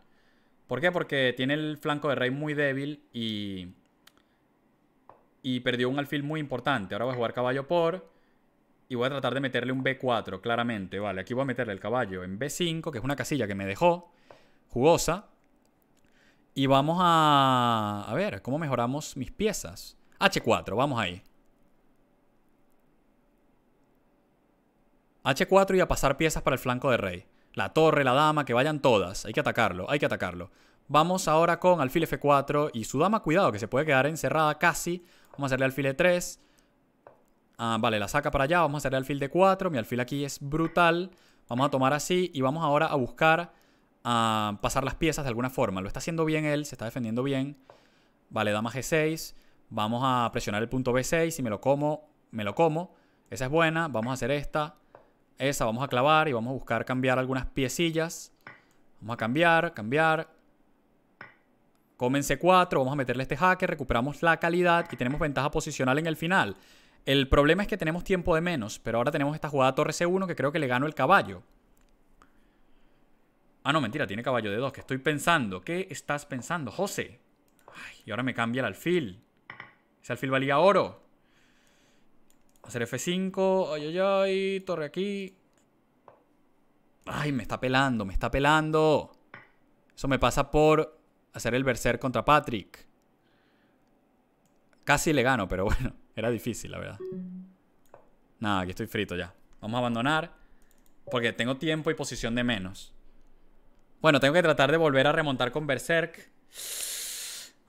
¿Por qué? Porque tiene el flanco de rey muy débil y... Y perdió un alfil muy importante. Ahora voy a jugar caballo por... Y voy a tratar de meterle un B4, claramente. Vale, aquí voy a meterle el caballo en B5, que es una casilla que me dejó jugosa. Y vamos a... A ver, ¿cómo mejoramos mis piezas? H4, vamos ahí. H4 y a pasar piezas para el flanco de rey. La torre, la dama, que vayan todas. Hay que atacarlo, hay que atacarlo. Vamos ahora con alfil F4 y su dama, cuidado, que se puede quedar encerrada casi. Vamos a hacerle alfil E3. Ah, vale, la saca para allá. Vamos a hacer el alfil de 4. Mi alfil aquí es brutal. Vamos a tomar así y vamos ahora a buscar a pasar las piezas de alguna forma. Lo está haciendo bien él, se está defendiendo bien. Vale, dama G6. Vamos a presionar el punto B6 y me lo como, me lo como. Esa es buena. Vamos a hacer esta. Esa vamos a clavar y vamos a buscar cambiar algunas piecillas. Vamos a cambiar, cambiar. Comen C4, vamos a meterle este jaque, recuperamos la calidad y tenemos ventaja posicional en el final. El problema es que tenemos tiempo de menos, pero ahora tenemos esta jugada torre C1 que creo que le gano el caballo. Ah, no, mentira, tiene caballo de 2, que estoy pensando. ¿Qué estás pensando, José? Ay, y ahora me cambia el alfil. Ese alfil valía oro. Hacer F5, ay, ay, ay, torre aquí. Ay, me está pelando, me está pelando. Eso me pasa por hacer el verser contra Patrick. Casi le gano, pero bueno. Era difícil, la verdad. Nada, aquí estoy frito ya. Vamos a abandonar. Porque tengo tiempo y posición de menos. Bueno, tengo que tratar de volver a remontar con Berserk.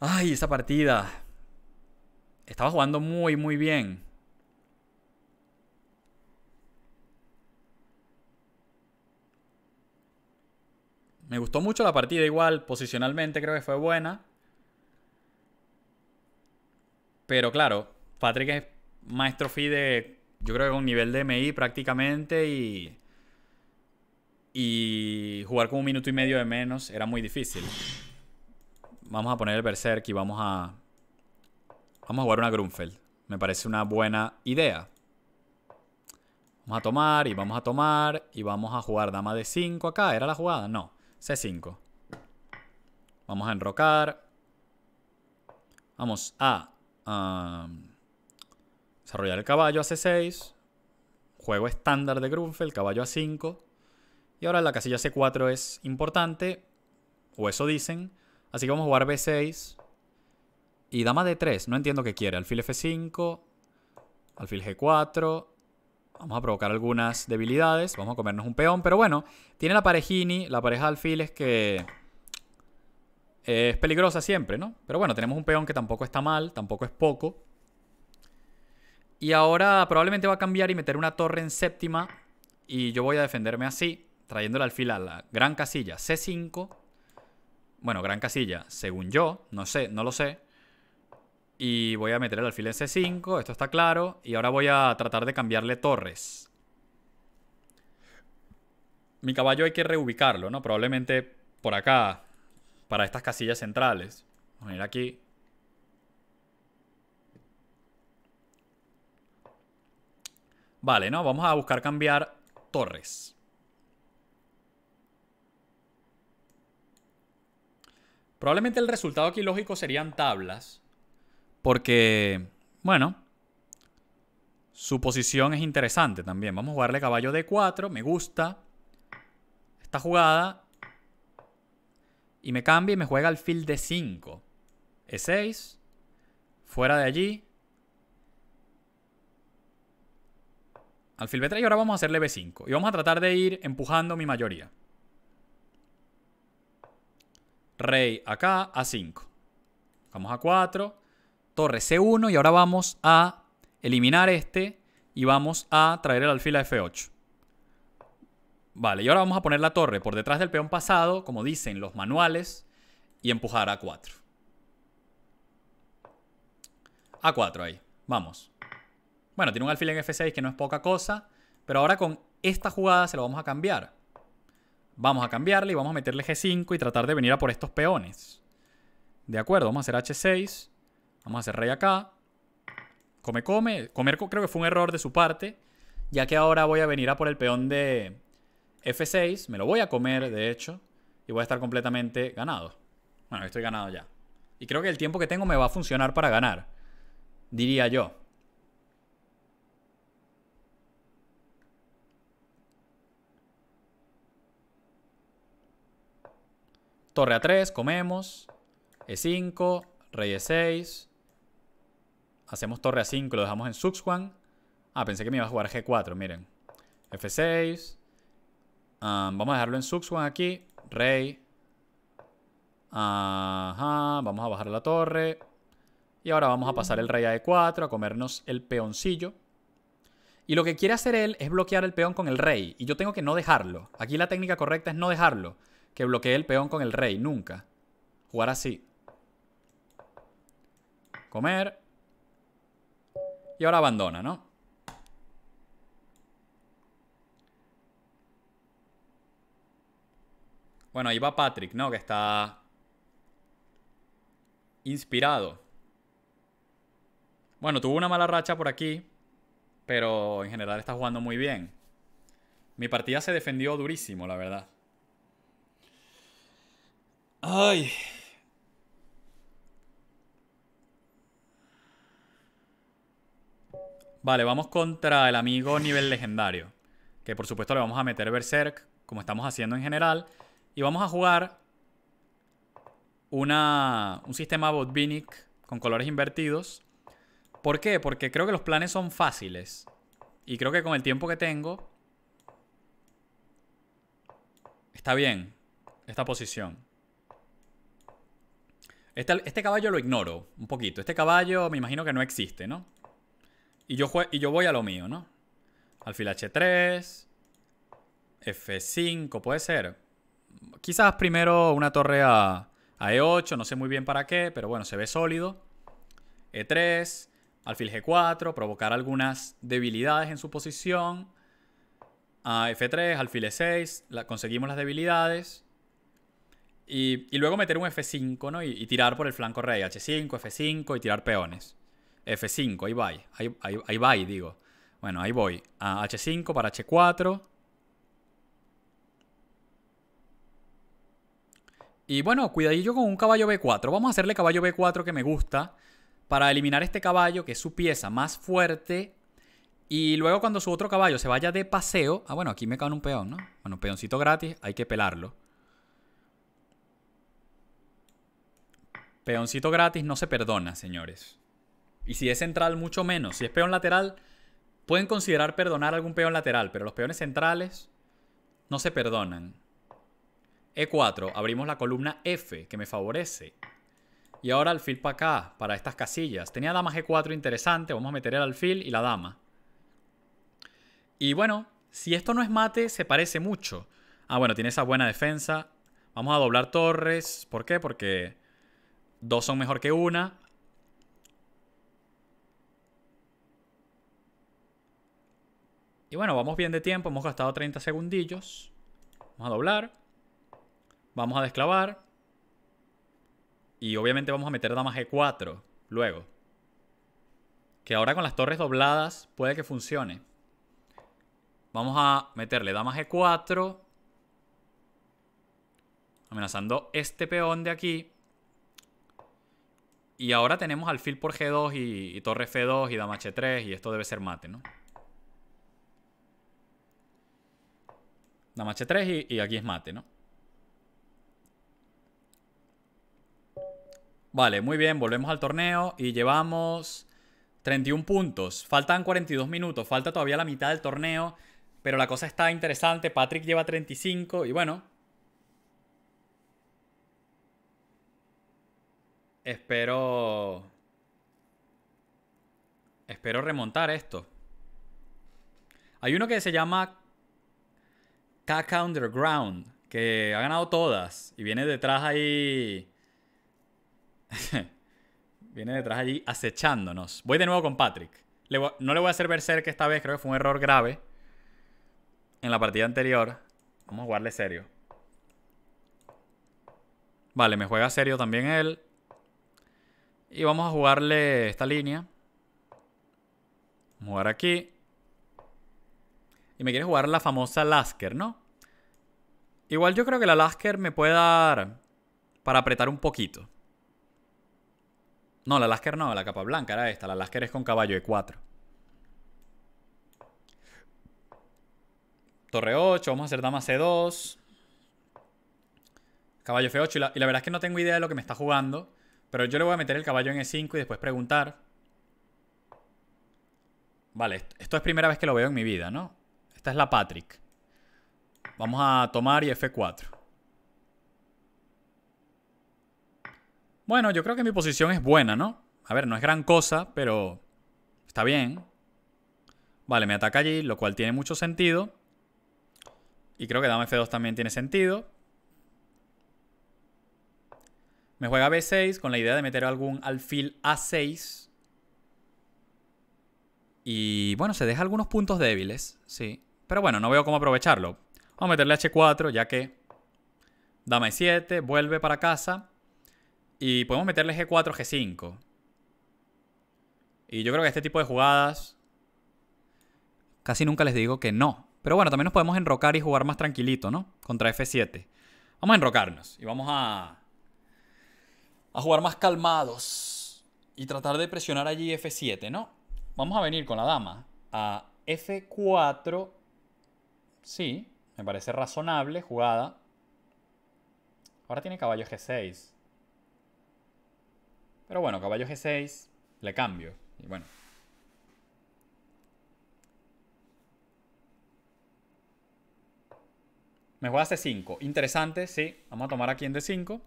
Ay, esa partida. Estaba jugando muy, muy bien. Me gustó mucho la partida igual, posicionalmente creo que fue buena. Pero claro, Patrick es maestro fide, de, yo creo que con nivel de MI prácticamente y, y jugar con un minuto y medio de menos era muy difícil. Vamos a poner el Berserk y vamos a, vamos a jugar una Grunfeld. Me parece una buena idea. Vamos a tomar y vamos a tomar y vamos a jugar dama de 5 acá. ¿Era la jugada? No, C5. Vamos a enrocar. Vamos a... Um, Desarrollar el caballo a C6. Juego estándar de Grunfeld, caballo a 5. Y ahora la casilla C4 es importante, o eso dicen. Así que vamos a jugar B6. Y dama D3, no entiendo qué quiere. Alfil F5, alfil G4. Vamos a provocar algunas debilidades. Vamos a comernos un peón. Pero bueno, tiene la parejini, la pareja de alfiles que es peligrosa siempre, ¿no? Pero bueno, tenemos un peón que tampoco está mal, tampoco es poco. Y ahora probablemente va a cambiar y meter una torre en séptima. Y yo voy a defenderme así, trayendo el alfil a la gran casilla C5. Bueno, gran casilla, según yo, no sé, no lo sé. Y voy a meter el alfil en C5, esto está claro. Y ahora voy a tratar de cambiarle torres. Mi caballo hay que reubicarlo, ¿no? Probablemente por acá, para estas casillas centrales. Vamos a ir aquí. Vale, ¿no? Vamos a buscar cambiar torres. Probablemente el resultado aquí lógico serían tablas. Porque, bueno, su posición es interesante también. Vamos a jugarle caballo D4. Me gusta esta jugada. Y me cambia y me juega field D5. E6. Fuera de allí. alfil b3 y ahora vamos a hacerle b5. Y vamos a tratar de ir empujando mi mayoría. Rey acá, a5. Vamos a 4. Torre c1 y ahora vamos a eliminar este y vamos a traer el alfil a f8. Vale, y ahora vamos a poner la torre por detrás del peón pasado, como dicen los manuales, y empujar a 4. A4 ahí, vamos. Bueno, tiene un alfil en F6 que no es poca cosa, pero ahora con esta jugada se lo vamos a cambiar. Vamos a cambiarle y vamos a meterle G5 y tratar de venir a por estos peones. De acuerdo, vamos a hacer H6. Vamos a hacer rey acá. Come, come. Comer creo que fue un error de su parte, ya que ahora voy a venir a por el peón de F6. Me lo voy a comer, de hecho, y voy a estar completamente ganado. Bueno, estoy ganado ya. Y creo que el tiempo que tengo me va a funcionar para ganar, diría yo. Torre a 3, comemos. E5, rey E6. Hacemos torre a 5, lo dejamos en Suxuan. Ah, pensé que me iba a jugar G4, miren. F6. Ah, vamos a dejarlo en Suxuan aquí. Rey. Ajá, vamos a bajar la torre. Y ahora vamos a pasar el rey a E4, a comernos el peoncillo. Y lo que quiere hacer él es bloquear el peón con el rey. Y yo tengo que no dejarlo. Aquí la técnica correcta es no dejarlo que bloquee el peón con el rey. Nunca. Jugar así. Comer. Y ahora abandona, ¿no? Bueno, ahí va Patrick, ¿no? Que está inspirado. Bueno, tuvo una mala racha por aquí, pero en general está jugando muy bien. Mi partida se defendió durísimo, la verdad. Ay. Vale, vamos contra el amigo nivel legendario. Que por supuesto le vamos a meter Berserk, como estamos haciendo en general. Y vamos a jugar un sistema Botvinic con colores invertidos. ¿Por qué? Porque creo que los planes son fáciles. Y creo que con el tiempo que tengo... Está bien esta posición. Este, este, caballo lo ignoro un poquito. Este caballo me imagino que no existe, ¿no? Y yo, y yo voy a lo mío, ¿no? Alfil H3. F5, puede ser. Quizás primero una torre a, E8, no sé muy bien para qué, pero bueno, se ve sólido. E3, alfil G4, provocar algunas debilidades en su posición. A F3, alfil E6, conseguimos las debilidades. Y, luego meter un F5, ¿no? Y, tirar por el flanco rey. H5, F5 y tirar peones. F5, ahí va. Ahí, ahí va, digo. Bueno, ahí voy. A H5 para H4. Y bueno, cuidadillo con un caballo B4. Vamos a hacerle caballo B4 que me gusta para eliminar este caballo, que es su pieza más fuerte. Y luego cuando su otro caballo se vaya de paseo... Ah, bueno, aquí me cae un peón, ¿no? Bueno, peoncito gratis, hay que pelarlo. Peoncito gratis no se perdona, señores. Y si es central, mucho menos. Si es peón lateral, pueden considerar perdonar algún peón lateral, pero los peones centrales no se perdonan. E4, abrimos la columna F, que me favorece. Y ahora alfil para acá, para estas casillas. Tenía dama G4 e interesante, vamos a meter el alfil y la dama. Y bueno, si esto no es mate, se parece mucho. Ah, bueno, tiene esa buena defensa. Vamos a doblar torres. ¿Por qué? Porque Dos son mejor que una. Y bueno, vamos bien de tiempo. Hemos gastado 30 segundillos. Vamos a doblar. Vamos a desclavar. Y obviamente vamos a meter dama G4 luego. Que ahora con las torres dobladas puede que funcione. Vamos a meterle dama G4. Amenazando este peón de aquí. Y ahora tenemos alfil por G2 y, torre F2 y dama H3 y esto debe ser mate, ¿no? Dama H3 y aquí es mate, ¿no? Vale, muy bien, volvemos al torneo y llevamos 31 puntos. Faltan 42 minutos, falta todavía la mitad del torneo, pero la cosa está interesante. Patrick lleva 35 y bueno, Espero. Espero remontar esto. Hay uno que se llama Caca Underground, que ha ganado todas y viene detrás ahí. *laughs* viene detrás allí acechándonos. Voy de nuevo con Patrick. no le voy a hacer ver que esta vez, creo que fue un error grave en la partida anterior. Vamos a jugarle serio. Vale, me juega serio también él. Y vamos a jugarle esta línea. Vamos a jugar aquí. Y me quiere jugar la famosa Lasker, ¿no? Igual yo creo que la Lasker me puede dar para apretar un poquito. No, la Lasker no, la capa blanca era esta. La Lasker es con caballo e 4. Torre 8, vamos a hacer dama C2. Caballo F8. y la verdad es que no tengo idea de lo que me está jugando. Pero yo le voy a meter el caballo en E5 y después preguntar. Vale, esto es primera vez que lo veo en mi vida, ¿no? Esta es la Patrick. Vamos a tomar y F4. Bueno, yo creo que mi posición es buena, ¿no? A ver, no es gran cosa, pero está bien. Vale, me ataca allí, lo cual tiene mucho sentido. Y creo que dama F2 también tiene sentido. Me juega B6 con la idea de meter algún alfil A6. Y bueno, se deja algunos puntos débiles, sí. Pero bueno, no veo cómo aprovecharlo. Vamos a meterle H4, ya que dama E7, vuelve para casa. Y podemos meterle G4, G5. Y yo creo que este tipo de jugadas casi nunca les digo que no. Pero bueno, también nos podemos enrocar y jugar más tranquilito, ¿no? Contra F7. Vamos a enrocarnos y vamos a a jugar más calmados y tratar de presionar allí F7, ¿no? Vamos a venir con la dama a F4. Sí, me parece razonable jugada. Ahora tiene caballo G6. Pero bueno, caballo G6, le cambio. Y bueno. Me juega C5. Interesante, sí. Vamos a tomar aquí en D5.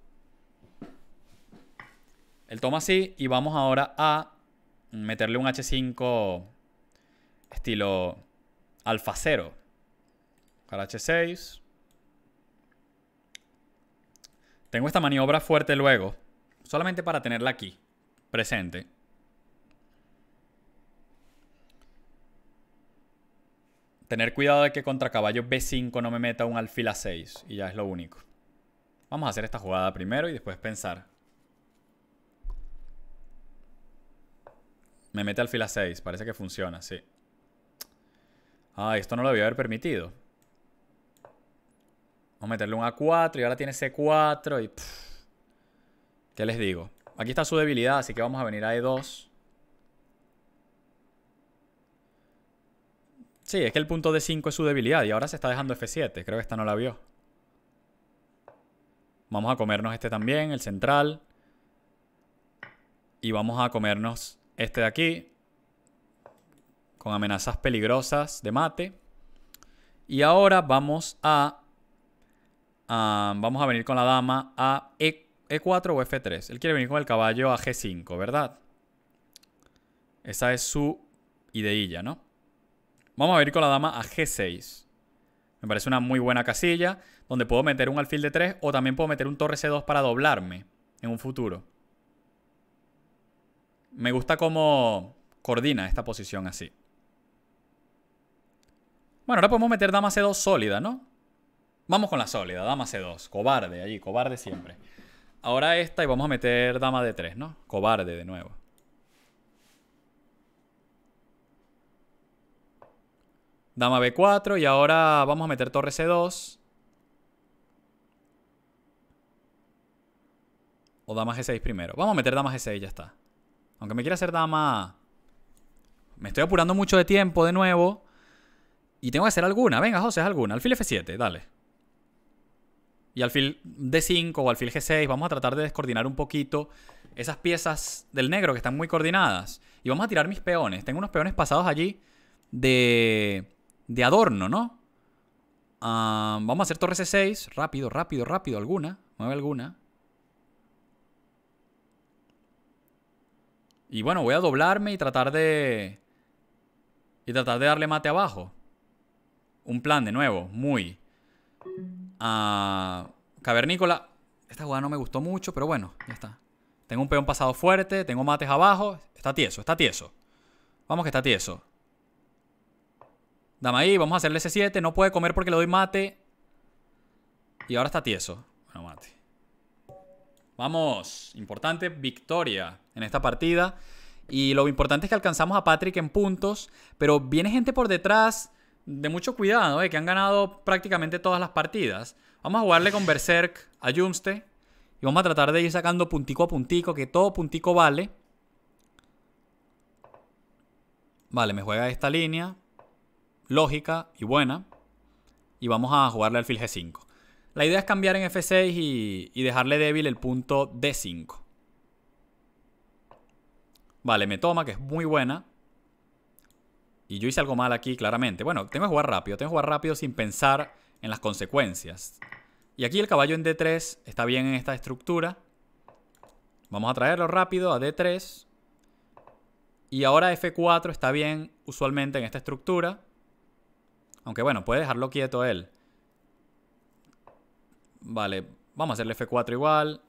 El toma así y vamos ahora a meterle un H5 estilo alfa 0. Para H6. Tengo esta maniobra fuerte luego. Solamente para tenerla aquí. Presente. Tener cuidado de que contra caballo B5 no me meta un alfil a 6. Y ya es lo único. Vamos a hacer esta jugada primero y después pensar. Me mete al fila 6. Parece que funciona, sí. Ah, esto no lo había haber permitido. Vamos a meterle un A4 y ahora tiene C4 y... ¿Qué les digo? Aquí está su debilidad, así que vamos a venir a E2. Sí, es que el punto D5 es su debilidad y ahora se está dejando F7. Creo que esta no la vio. Vamos a comernos este también, el central. Y vamos a comernos este de aquí, con amenazas peligrosas de mate. Y ahora vamos a... vamos a venir con la dama a e, 4 e o F3. Él quiere venir con el caballo a G5, ¿verdad? Esa es su ideilla, ¿no? Vamos a venir con la dama a G6. Me parece una muy buena casilla, donde puedo meter un alfil de 3 o también puedo meter un torre C2 para doblarme en un futuro. Me gusta cómo coordina esta posición así. Bueno, ahora podemos meter dama c2 sólida, ¿no? Vamos con la sólida, dama c2. Cobarde allí, cobarde siempre. Ahora esta y vamos a meter dama d3, ¿no? Cobarde de nuevo. Dama b4 y ahora vamos a meter torre c2. O dama g6 primero. Vamos a meter dama g6 ya está. Aunque me quiera hacer dama... Me estoy apurando mucho de tiempo de nuevo. Y tengo que hacer alguna. Venga, José, haz alguna. Alfil F7, dale. Y alfil D5 o alfil G6. Vamos a tratar de descoordinar un poquito esas piezas del negro que están muy coordinadas. Y vamos a tirar mis peones. Tengo unos peones pasados allí de, de adorno, ¿no? Ah, vamos a hacer torre C6. Rápido, rápido, rápido. Alguna. Mueve alguna. Y bueno, voy a doblarme y tratar de... Y tratar de darle mate abajo. Un plan de nuevo, muy... Uh, cavernícola. Esta jugada no me gustó mucho, pero bueno, ya está. Tengo un peón pasado fuerte, tengo mates abajo. Está tieso, está tieso. Vamos que está tieso. Dama ahí, vamos a hacerle C7. No puede comer porque le doy mate. Y ahora está tieso. Bueno, mate. Vamos. Importante victoria en esta partida. Y lo importante es que alcanzamos a Patrick en puntos, pero viene gente por detrás de mucho cuidado, eh, que han ganado prácticamente todas las partidas. Vamos a jugarle con Berserk a Jumste y vamos a tratar de ir sacando puntico a puntico, que todo puntico vale. Vale, me juega esta línea, lógica y buena. Y vamos a jugarle al fil G5. La idea es cambiar en F6 y, y dejarle débil el punto D5. Vale, me toma, que es muy buena. Y yo hice algo mal aquí, claramente. Bueno, tengo que jugar rápido. Tengo que jugar rápido sin pensar en las consecuencias. Y aquí el caballo en D3 está bien en esta estructura. Vamos a traerlo rápido a D3. Y ahora F4 está bien usualmente en esta estructura. Aunque bueno, puede dejarlo quieto él. Vale, vamos a hacerle F4 igual.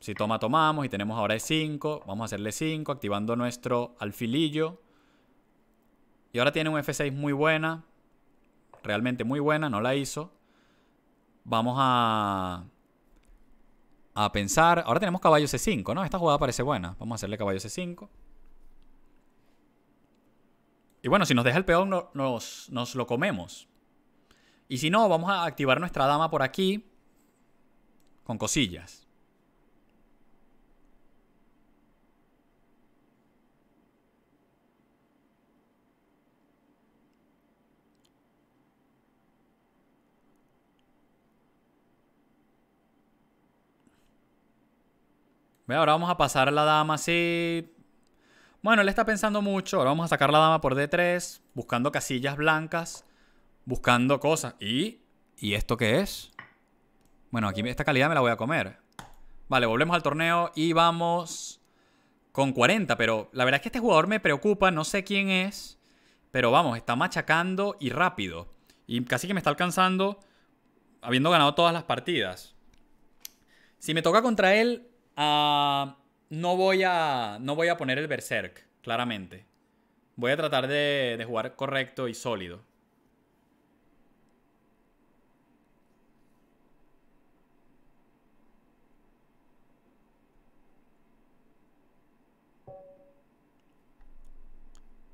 Si toma, tomamos y tenemos ahora E5. Vamos a hacerle 5, activando nuestro alfilillo. Y ahora tiene un F6 muy buena. Realmente muy buena, no la hizo. Vamos a, a pensar. Ahora tenemos caballo C5, ¿no? Esta jugada parece buena. Vamos a hacerle caballo C5. Y bueno, si nos deja el peón, nos, nos lo comemos. Y si no, vamos a activar nuestra dama por aquí con cosillas. ahora vamos a pasar a la dama así. Bueno, él está pensando mucho. Ahora vamos a sacar la dama por D3, buscando casillas blancas, buscando cosas. ¿Y? ¿Y esto qué es? Bueno, aquí esta calidad me la voy a comer. Vale, volvemos al torneo y vamos con 40. Pero la verdad es que este jugador me preocupa, no sé quién es. Pero vamos, está machacando y rápido. Y casi que me está alcanzando habiendo ganado todas las partidas. Si me toca contra él, Ah, no, voy a, no voy a poner el Berserk, claramente. Voy a tratar de, de jugar correcto y sólido.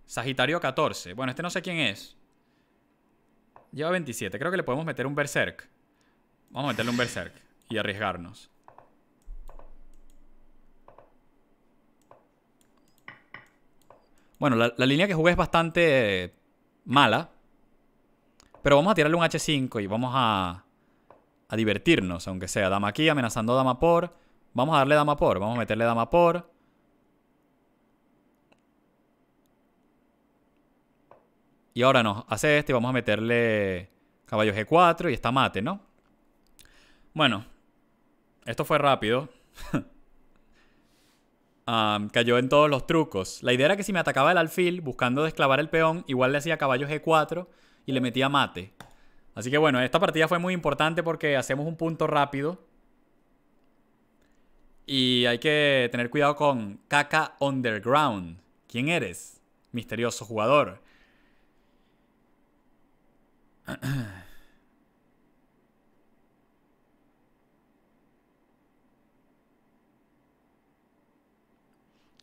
Sagitario 14. Bueno, este no sé quién es. Lleva 27. Creo que le podemos meter un Berserk. Vamos a meterle un Berserk y arriesgarnos. Bueno, la, línea que jugué es bastante mala. Pero vamos a tirarle un H5 y vamos a, divertirnos, aunque sea. Dama aquí amenazando a dama por. Vamos a darle dama por. Vamos a meterle dama por. Y ahora nos hace este y vamos a meterle caballo G4 y está mate, ¿no? Bueno, esto fue rápido. *laughs* cayó en todos los trucos. La idea era que si me atacaba el alfil, buscando desclavar el peón, igual le hacía caballo G4 e y le metía mate. Así que bueno, esta partida fue muy importante porque hacemos un punto rápido. Y hay que tener cuidado con Kaka Underground. ¿Quién eres? Misterioso jugador. *clears throat*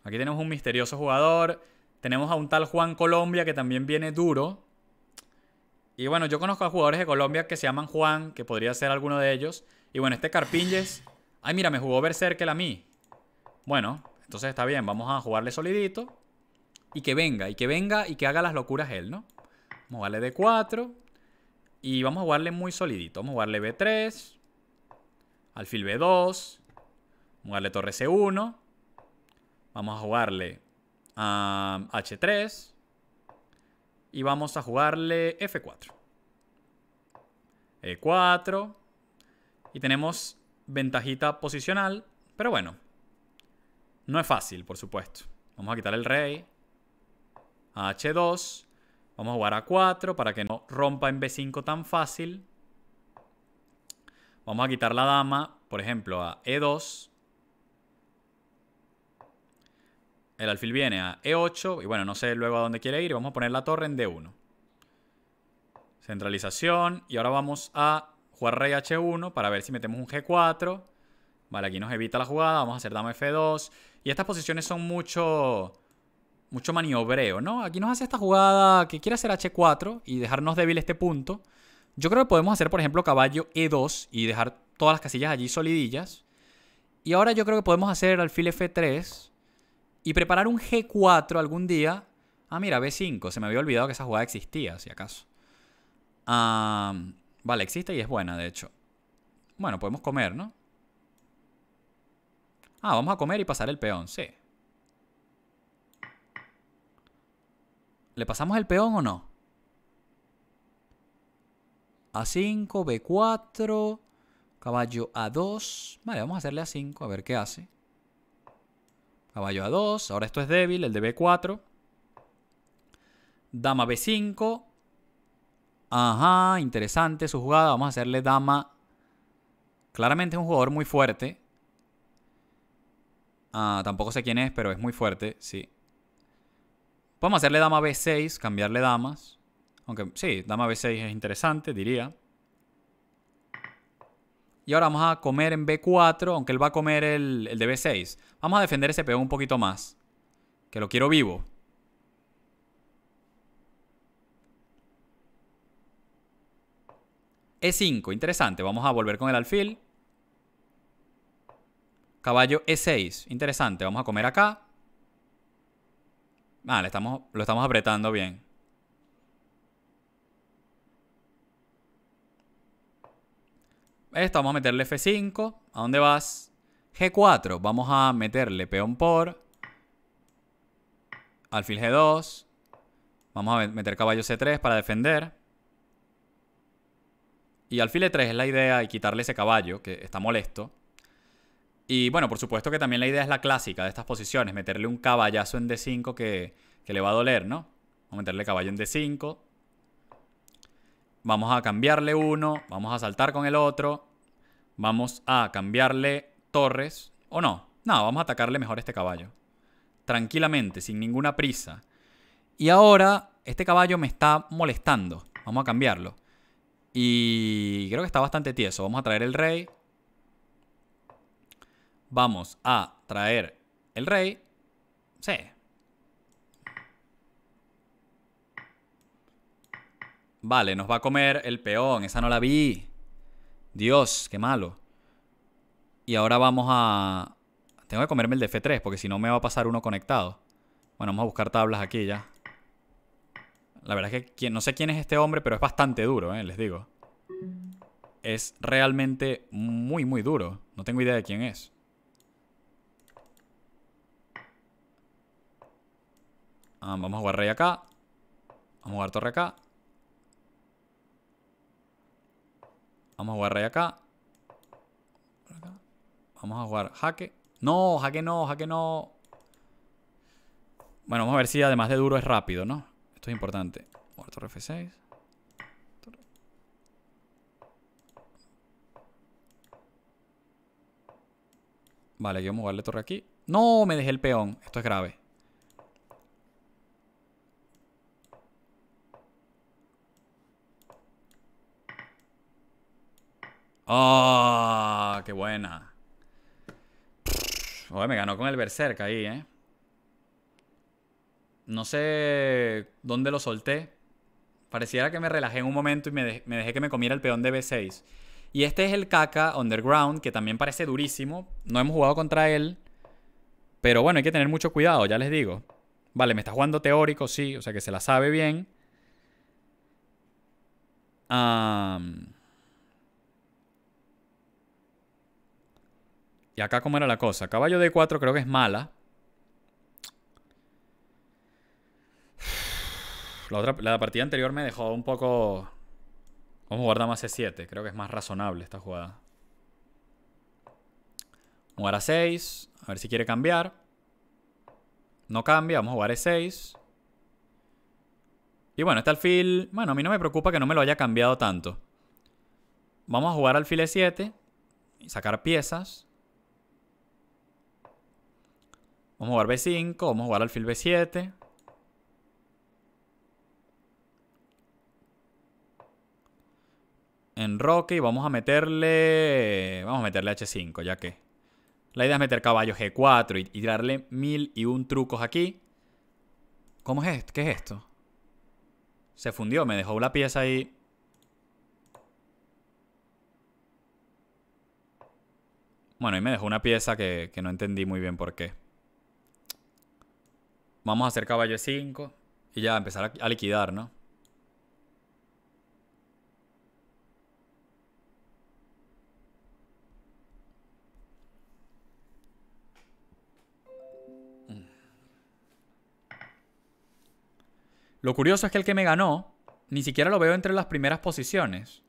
Aquí tenemos un misterioso jugador. Tenemos a un tal Juan Colombia que también viene duro. Y bueno, yo conozco a jugadores de Colombia que se llaman Juan, que podría ser alguno de ellos. Y bueno, este Carpinges. Ay, mira, me jugó Berserkel a mí. Bueno, entonces está bien, vamos a jugarle solidito. Y que venga, y que venga y que haga las locuras él, ¿no? Vamos a jugarle d 4. Y vamos a jugarle muy solidito. Vamos a jugarle B3. Alfil B2. Vamos a jugarle torre C1. Vamos a jugarle a um, H3 y vamos a jugarle F4. E4 y tenemos ventajita posicional, pero bueno, no es fácil, por supuesto. Vamos a quitar el rey a H2. Vamos a jugar a 4 para que no rompa en B5 tan fácil. Vamos a quitar la dama, por ejemplo, a E2. El alfil viene a E8. Y bueno, no sé luego a dónde quiere ir. Vamos a poner la torre en D1. Centralización. Y ahora vamos a jugar rey H1 para ver si metemos un G4. Vale, aquí nos evita la jugada. Vamos a hacer dama F2. Y estas posiciones son mucho... Mucho maniobreo, ¿no? Aquí nos hace esta jugada que quiere hacer H4 y dejarnos débil este punto. Yo creo que podemos hacer, por ejemplo, caballo E2 y dejar todas las casillas allí solidillas. Y ahora yo creo que podemos hacer alfil F3. Y preparar un G4 algún día. Ah, mira, B5. Se me había olvidado que esa jugada existía, si acaso. vale, existe y es buena, de hecho. Bueno, podemos comer, ¿no? Ah, vamos a comer y pasar el peón, sí. ¿Le pasamos el peón o no? A5, B4, caballo A2. Vale, vamos a hacerle A5, a ver qué hace. Caballo A2, ahora esto es débil, el de B4. Dama B5. Ajá, interesante su jugada. Vamos a hacerle dama. Claramente es un jugador muy fuerte. Ah, tampoco sé quién es, pero es muy fuerte, sí. Podemos hacerle dama B6, cambiarle damas. Aunque sí, dama B6 es interesante, diría. Y ahora vamos a comer en B4, aunque él va a comer el, el de B6. Vamos a defender ese peón un poquito más. Que lo quiero vivo. E5, interesante. Vamos a volver con el alfil. Caballo E6, interesante. Vamos a comer acá. Vale, estamos, lo estamos apretando bien. Esto vamos a meterle F5. ¿A dónde vas? G4, vamos a meterle peón por. Alfil G2. Vamos a meter caballo C3 para defender. Y alfil E3 es la idea y quitarle ese caballo, que está molesto. Y bueno, por supuesto que también la idea es la clásica de estas posiciones, meterle un caballazo en D5 que, que le va a doler, ¿no? Vamos a meterle caballo en D5. Vamos a cambiarle uno, vamos a saltar con el otro. Vamos a cambiarle torres. ¿O no? No, vamos a atacarle mejor a este caballo. Tranquilamente, sin ninguna prisa. Y ahora, este caballo me está molestando. Vamos a cambiarlo. Y creo que está bastante tieso. Vamos a traer el rey. Vamos a traer el rey. Sí. Vale, nos va a comer el peón. Esa no la vi. Dios, qué malo. Y ahora vamos a... Tengo que comerme el de F3 porque si no me va a pasar uno conectado. Bueno, vamos a buscar tablas aquí ya. La verdad es que no sé quién es este hombre, pero es bastante duro, ¿eh? les digo. Es realmente muy, muy duro. No tengo idea de quién es. Ah, vamos a jugar rey acá. Vamos a jugar torre acá. Vamos a jugar rey acá. Vamos a jugar jaque. No, jaque no, jaque no. Bueno, vamos a ver si además de duro es rápido, ¿no? Esto es importante. torre F6. Vale, yo vamos a jugarle torre aquí. ¡No! Me dejé el peón. Esto es grave. ¡Ah! Oh, ¡Qué buena! Joder, me ganó con el Berserk ahí, ¿eh? No sé dónde lo solté. Pareciera que me relajé en un momento y me, dejé que me comiera el peón de B6. Y este es el caca Underground, que también parece durísimo. No hemos jugado contra él. Pero bueno, hay que tener mucho cuidado, ya les digo. Vale, me está jugando teórico, sí, o sea que se la sabe bien. Ah... Y acá cómo era la cosa. Caballo de 4 creo que es mala. La, partida anterior me dejó un poco... Vamos a jugar dama e 7 Creo que es más razonable esta jugada. Jugar a 6. A ver si quiere cambiar. No cambia. Vamos a jugar E6. Y bueno, este alfil... Bueno, a mí no me preocupa que no me lo haya cambiado tanto. Vamos a jugar alfil E7. Y sacar piezas. Vamos a jugar B5, vamos a jugar alfil B7. En roque y vamos a meterle... Vamos a meterle H5, ya que... La idea es meter caballo G4 y, darle mil y un trucos aquí. ¿Cómo es esto? ¿Qué es esto? Se fundió, me dejó una pieza ahí. Bueno, y me dejó una pieza que no entendí muy bien por qué. Vamos a hacer caballo 5 y ya empezar a liquidar, ¿no? Mm. Lo curioso es que el que me ganó, ni siquiera lo veo entre las primeras posiciones.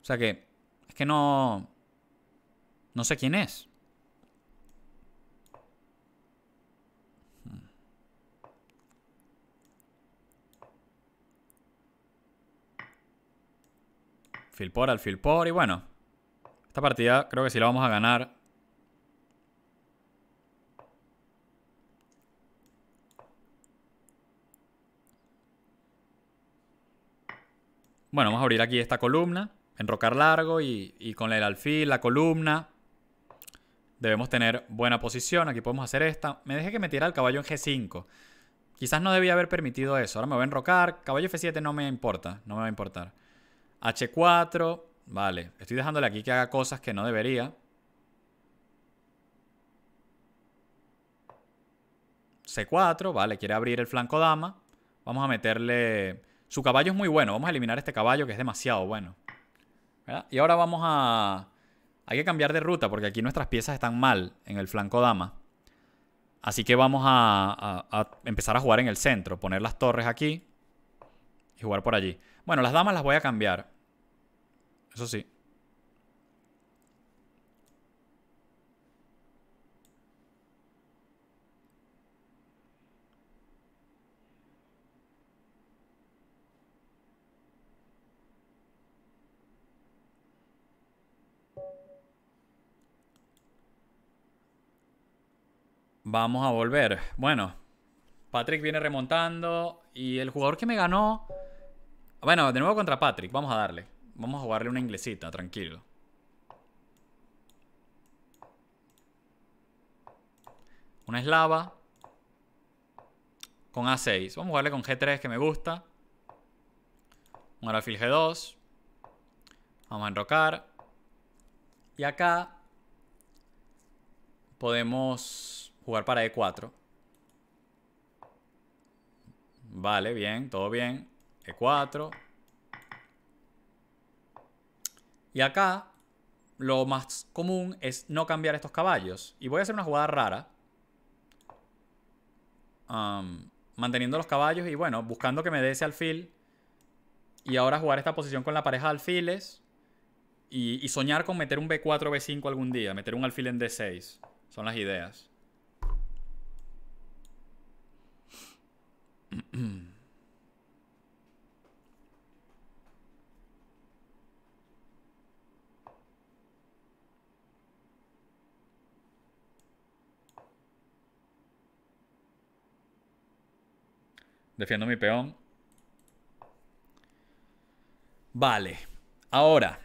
O sea que, es que no... No sé quién es. por, alfil por, y bueno. Esta partida creo que sí la vamos a ganar. Bueno, vamos a abrir aquí esta columna. Enrocar largo y, con el alfil, la columna. Debemos tener buena posición. Aquí podemos hacer esta. Me dejé que metiera el caballo en G5. Quizás no debía haber permitido eso. Ahora me voy a enrocar. Caballo F7 no me importa. No me va a importar. H4, vale. Estoy dejándole aquí que haga cosas que no debería. C4, vale, quiere abrir el flanco dama. Vamos a meterle... Su caballo es muy bueno. Vamos a eliminar este caballo que es demasiado bueno. Y ahora vamos a... Hay que cambiar de ruta porque aquí nuestras piezas están mal en el flanco dama. Así que vamos a, a empezar a jugar en el centro. Poner las torres aquí y jugar por allí. Bueno, las damas las voy a cambiar. Eso sí. Vamos a volver. Bueno, Patrick viene remontando y el jugador que me ganó bueno, de nuevo contra Patrick. Vamos a darle. Vamos a jugarle una inglesita, tranquilo. Una eslava. Con A6. Vamos a jugarle con G3 que me gusta. Un alfil G2. Vamos a enrocar. Y acá podemos jugar para E4. Vale, bien, todo bien. E4. Y acá lo más común es no cambiar estos caballos. Y voy a hacer una jugada rara. manteniendo los caballos y bueno, buscando que me dé ese alfil. Y ahora jugar esta posición con la pareja de alfiles. Y, soñar con meter un B4, B5 algún día. Meter un alfil en D6. Son las ideas. Defiendo mi peón. Vale. Ahora,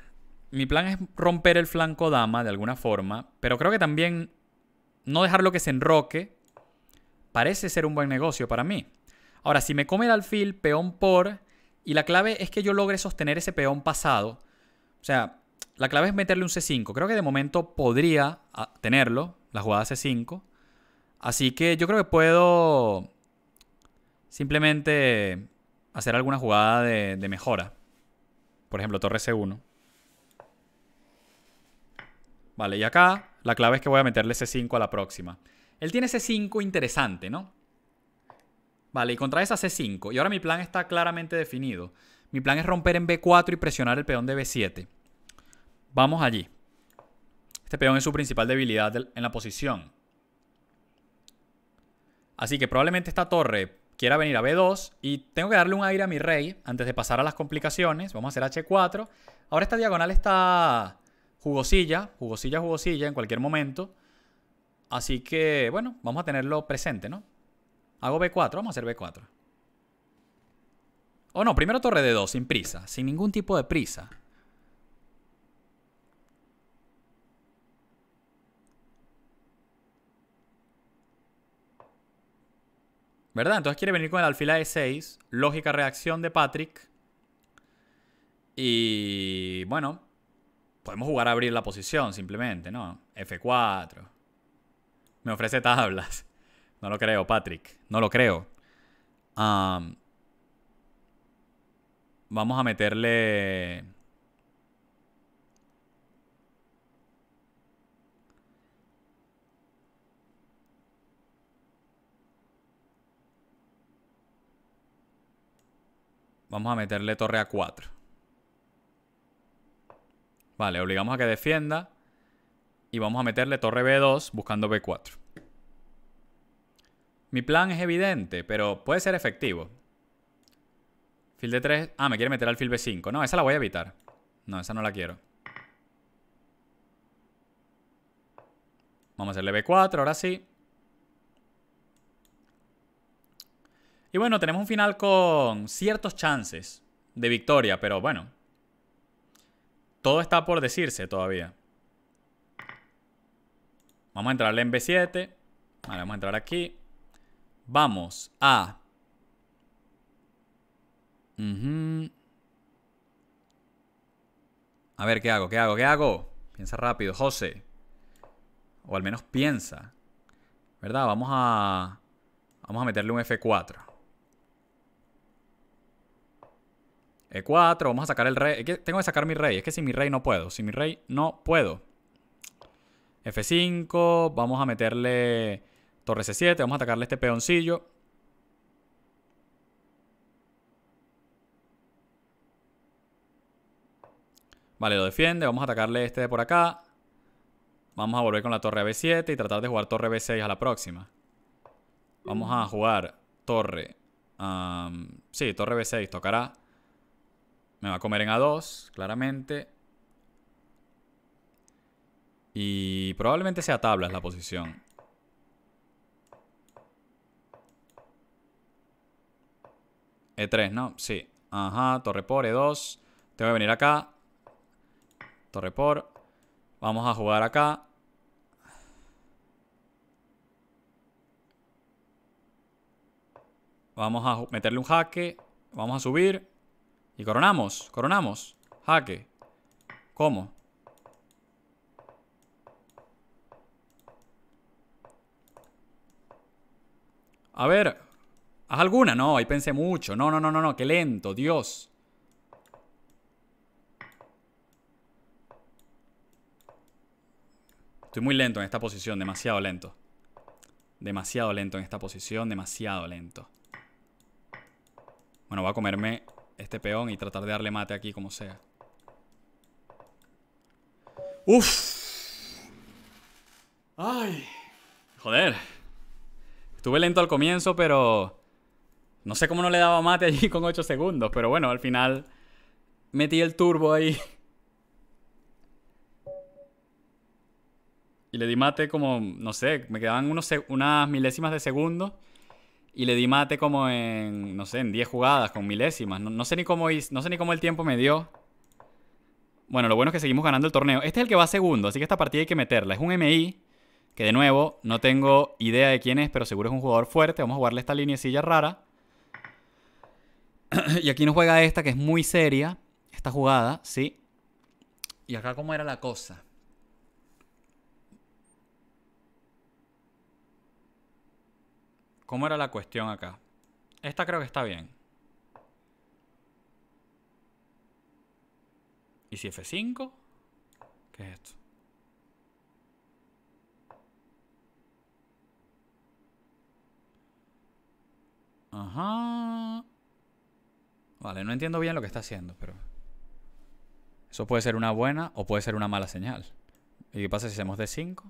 mi plan es romper el flanco dama de alguna forma, pero creo que también no dejarlo que se enroque parece ser un buen negocio para mí. Ahora, si me come el alfil, peón por, y la clave es que yo logre sostener ese peón pasado, o sea, la clave es meterle un C5. Creo que de momento podría ah, tenerlo, la jugada C5. Así que yo creo que puedo Simplemente hacer alguna jugada de, mejora. Por ejemplo, torre C1. Vale, y acá la clave es que voy a meterle C5 a la próxima. Él tiene C5 interesante, ¿no? Vale, y contra esa C5. Y ahora mi plan está claramente definido. Mi plan es romper en B4 y presionar el peón de B7. Vamos allí. Este peón es su principal debilidad en la posición. Así que probablemente esta torre quiera venir a B2 y tengo que darle un aire a mi rey antes de pasar a las complicaciones. Vamos a hacer H4. Ahora esta diagonal está jugosilla, jugosilla, jugosilla en cualquier momento. Así que, bueno, vamos a tenerlo presente, ¿no? Hago B4, vamos a hacer B4. O oh, no, primero torre de 2 sin prisa, sin ningún tipo de prisa. ¿Verdad? Entonces quiere venir con el a E6, lógica reacción de Patrick. Y bueno, podemos jugar a abrir la posición simplemente, ¿no? F4. Me ofrece tablas. *laughs* No lo creo, Patrick. No lo creo. vamos a meterle Vamos a meterle torre a 4. Vale, obligamos a que defienda. Y vamos a meterle torre B2 buscando B4. Mi plan es evidente, pero puede ser efectivo. Fil de 3. Ah, me quiere meter al fil B5. No, esa la voy a evitar. No, esa no la quiero. Vamos a hacerle B4, ahora sí. Y bueno, tenemos un final con ciertos chances de victoria, pero bueno. Todo está por decirse todavía. Vamos a entrarle en B7. Vale, vamos a entrar aquí. Vamos a... A ver, ¿qué hago? ¿Qué hago? ¿Qué hago? Piensa rápido, José. O al menos piensa. ¿Verdad? Vamos a... Vamos a meterle un F4. E4, vamos a sacar el rey. tengo que sacar mi rey. Es que si mi rey no puedo. Si mi rey no puedo. F5, vamos a meterle torre C7, vamos a atacarle este peoncillo. Vale, lo defiende, vamos a atacarle este de por acá. Vamos a volver con la torre B7 y tratar de jugar torre B6 a la próxima. Vamos a jugar torre... sí, torre B6 tocará va a comer en A2, claramente. Y probablemente sea Es la posición. E3, ¿no? Sí. Ajá, torre por, E2. Tengo que venir acá. Torre por. Vamos a jugar acá. Vamos a meterle un jaque. Vamos a subir. Y coronamos, coronamos. Jaque. ¿Cómo? A ver, haz alguna. No, ahí pensé mucho. No, no, no, no, no, qué lento, Dios. Estoy muy lento en esta posición, demasiado lento. Demasiado lento en esta posición, demasiado lento. Bueno, voy a comerme este peón y tratar de darle mate aquí como sea. ¡Uf! ¡Ay! Joder. Estuve lento al comienzo, pero... No sé cómo no le daba mate allí *laughs* con 8 segundos, pero bueno, al final metí el turbo ahí. Y le di mate como, no sé, me quedaban unos, unas milésimas de segundo y le di mate como en, no sé, en 10 jugadas, con milésimas. No, sé ni cómo, no sé ni cómo el tiempo me dio. Bueno, lo bueno es que seguimos ganando el torneo. Este es el que va segundo, así que esta partida hay que meterla. Es un MI, que de nuevo, no tengo idea de quién es, pero seguro es un jugador fuerte. Vamos a jugarle esta linecilla rara. *clears throat* y aquí nos juega esta, que es muy seria, esta jugada, ¿sí? Y acá cómo era la cosa. ¿Cómo era la cuestión acá? Esta creo que está bien. ¿Y si F5? ¿Qué es esto? Ajá. Vale, no entiendo bien lo que está haciendo, pero... Eso puede ser una buena o puede ser una mala señal. ¿Y qué pasa si hacemos D5?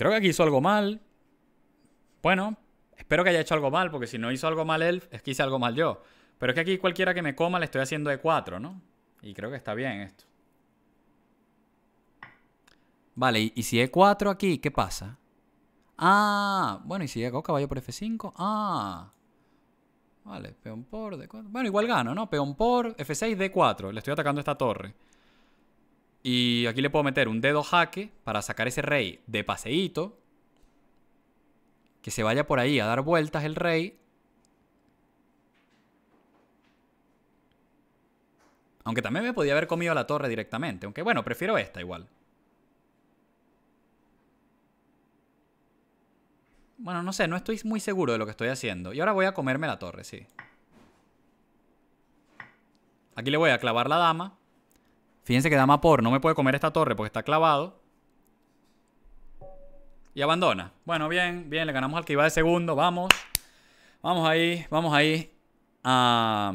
creo que aquí hizo algo mal. Bueno, espero que haya hecho algo mal, porque si no hizo algo mal él, es que hice algo mal yo. Pero es que aquí cualquiera que me coma le estoy haciendo E4, ¿no? Y creo que está bien esto. Vale, y, si E4 aquí, ¿qué pasa? Ah, bueno, y si hago caballo por F5, ah. Vale, peón por D4. Bueno, igual gano, ¿no? Peón por F6, D4. Le estoy atacando esta torre. Y aquí le puedo meter un dedo jaque para sacar ese rey de paseíto. Que se vaya por ahí a dar vueltas el rey. Aunque también me podía haber comido la torre directamente. Aunque bueno, prefiero esta igual. Bueno, no sé, no estoy muy seguro de lo que estoy haciendo. Y ahora voy a comerme la torre, sí. Aquí le voy a clavar la dama. Fíjense que dama por no me puede comer esta torre porque está clavado. Y abandona. Bueno, bien, bien. Le ganamos al que iba de segundo. Vamos. Vamos ahí, vamos ahí. a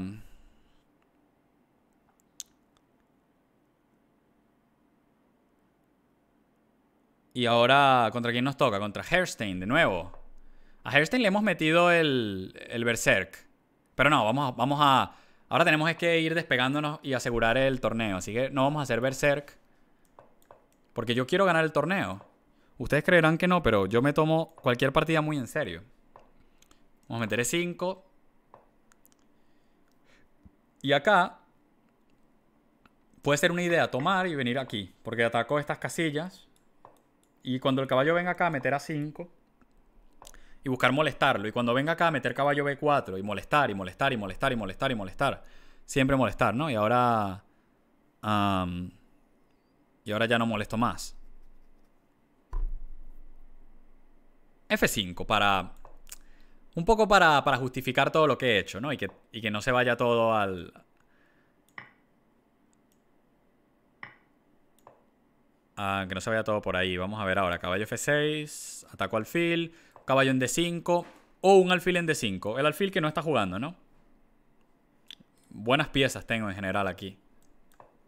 Y ahora, ¿contra quién nos toca? Contra Herstein, de nuevo. A Herstein le hemos metido el, el Berserk. Pero no, vamos, vamos a Ahora tenemos que ir despegándonos y asegurar el torneo. Así que no vamos a hacer Berserk. Porque yo quiero ganar el torneo. Ustedes creerán que no, pero yo me tomo cualquier partida muy en serio. Vamos a meter 5. E y acá puede ser una idea tomar y venir aquí. Porque ataco estas casillas. Y cuando el caballo venga acá, meter a 5 y buscar molestarlo. Y cuando venga acá a meter caballo B4 y molestar, y molestar, y molestar, y molestar, y molestar. Siempre molestar, ¿no? Y ahora... y ahora ya no molesto más. F5 para... Un poco para, justificar todo lo que he hecho, ¿no? Y que, no se vaya todo al, que no se vaya todo por ahí. Vamos a ver ahora. Caballo F6. Ataco al alfil caballo en D5 o un alfil en D5. El alfil que no está jugando, ¿no? Buenas piezas tengo en general aquí.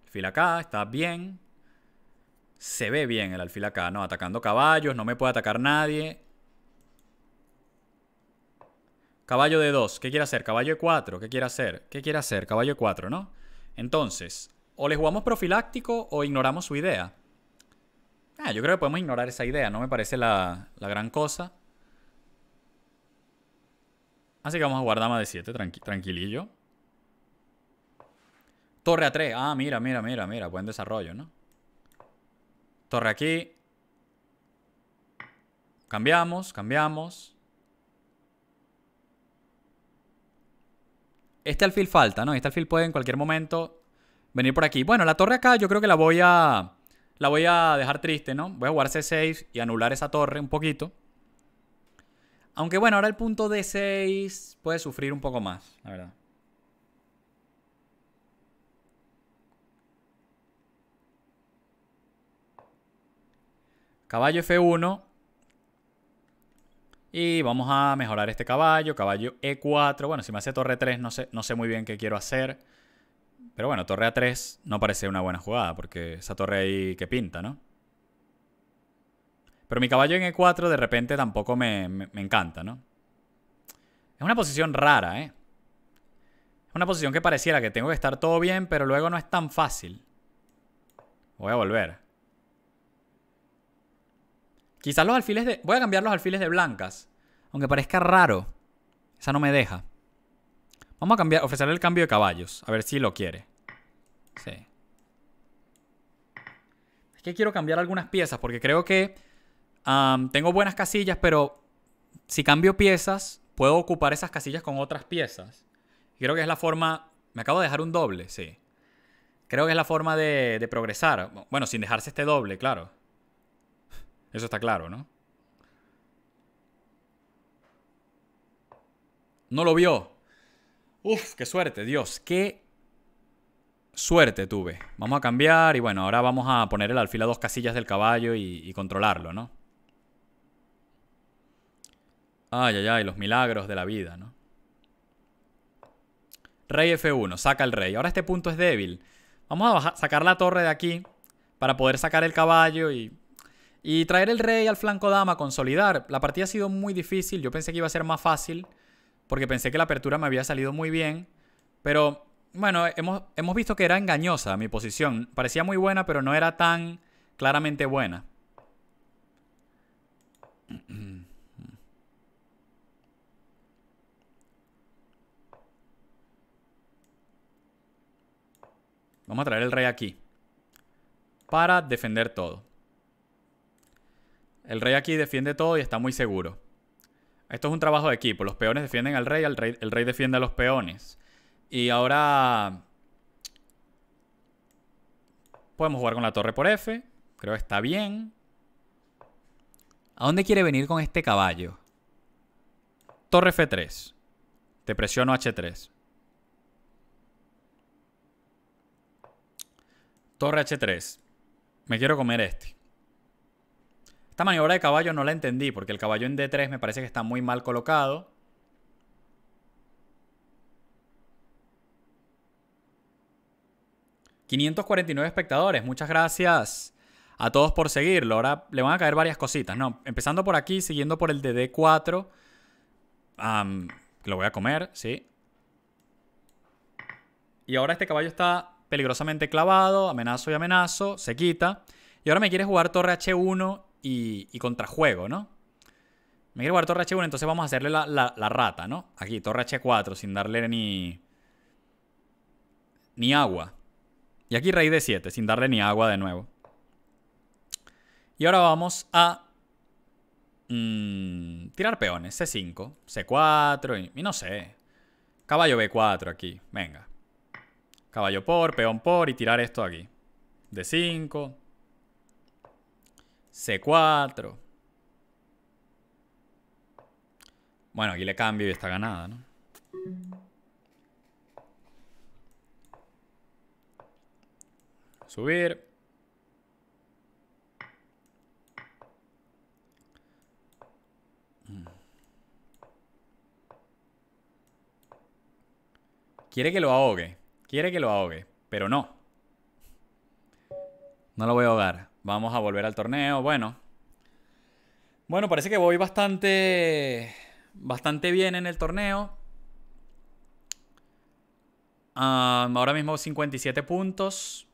Alfil acá, está bien. Se ve bien el alfil acá, ¿no? Atacando caballos, no me puede atacar nadie. Caballo de 2, ¿qué quiere hacer? Caballo de 4, ¿qué quiere hacer? ¿Qué quiere hacer? Caballo de 4, ¿no? Entonces, o le jugamos profiláctico o ignoramos su idea. Ah, yo creo que podemos ignorar esa idea, no me parece la, la gran cosa. Así que vamos a guardar más de 7, tranquilillo. Torre a 3. Ah, mira, mira, mira, mira. Buen desarrollo, ¿no? Torre aquí. Cambiamos, cambiamos. Este alfil falta, ¿no? Este alfil puede en cualquier momento venir por aquí. Bueno, la torre acá yo creo que la voy a... La voy a dejar triste, ¿no? Voy a jugar C6 y anular esa torre un poquito. Aunque bueno, ahora el punto D6 puede sufrir un poco más, la verdad. Caballo F1. Y vamos a mejorar este caballo. Caballo E4. Bueno, si me hace torre 3 no sé, no sé muy bien qué quiero hacer. Pero bueno, torre A3 no parece una buena jugada porque esa torre ahí que pinta, ¿no? Pero mi caballo en E4 de repente tampoco me, encanta, ¿no? Es una posición rara, ¿eh? Es una posición que pareciera que tengo que estar todo bien, pero luego no es tan fácil. Voy a volver. Quizás los alfiles de... Voy a cambiar los alfiles de blancas. Aunque parezca raro. Esa no me deja. Vamos a cambiar, ofrecerle el cambio de caballos. A ver si lo quiere. Sí. Es que quiero cambiar algunas piezas porque creo que tengo buenas casillas, pero si cambio piezas, puedo ocupar esas casillas con otras piezas. Creo que es la forma... Me acabo de dejar un doble, sí. Creo que es la forma de, progresar. Bueno, sin dejarse este doble, claro. Eso está claro, ¿no? No lo vio. Uf, qué suerte, Dios. Qué suerte tuve. Vamos a cambiar y bueno, ahora vamos a poner el alfil a dos casillas del caballo y controlarlo, ¿no? Ay, ay, ay, los milagros de la vida, ¿no? Rey F1, saca el rey. Ahora este punto es débil. Vamos a sacar la torre de aquí para poder sacar el caballo y, y traer el rey al flanco dama, consolidar. La partida ha sido muy difícil. Yo pensé que iba a ser más fácil porque pensé que la apertura me había salido muy bien. Pero bueno, hemos, hemos visto que era engañosa mi posición. Parecía muy buena, pero no era tan claramente buena. Vamos a traer el rey aquí. Para defender todo. El rey aquí defiende todo y está muy seguro. Esto es un trabajo de equipo. Los peones defienden al rey, al rey el rey defiende a los peones. Y ahora... Podemos jugar con la torre por F. Creo que está bien. ¿A dónde quiere venir con este caballo? Torre F3. Te presiono H3. Torre H3. Me quiero comer este. Esta maniobra de caballo no la entendí porque el caballo en D3 me parece que está muy mal colocado. ...549 espectadores, muchas gracias a todos por seguirlo. Ahora le van a caer varias cositas, ¿no? Empezando por aquí, siguiendo por el de D4. lo voy a comer, sí. Y ahora este caballo está peligrosamente clavado, amenazo y amenazo, se quita. Y ahora me quiere jugar torre H1 y, y contrajuego, ¿no? Me quiere jugar torre H1, entonces vamos a hacerle la, rata, ¿no? Aquí, torre H4, sin darle ni... Ni agua. Y aquí rey d 7, sin darle ni agua de nuevo. Y ahora vamos a mm, tirar peones. C5, C4 y, no sé. Caballo B4 aquí, venga. Caballo por, peón por y tirar esto aquí. D5. C4. Bueno, aquí le cambio y está ganada, ¿no? Subir. Quiere que lo ahogue. Quiere que lo ahogue, pero no. No lo voy a ahogar. Vamos a volver al torneo. Bueno. Bueno, parece que voy bastante. Bastante bien en el torneo. ahora mismo 57 puntos.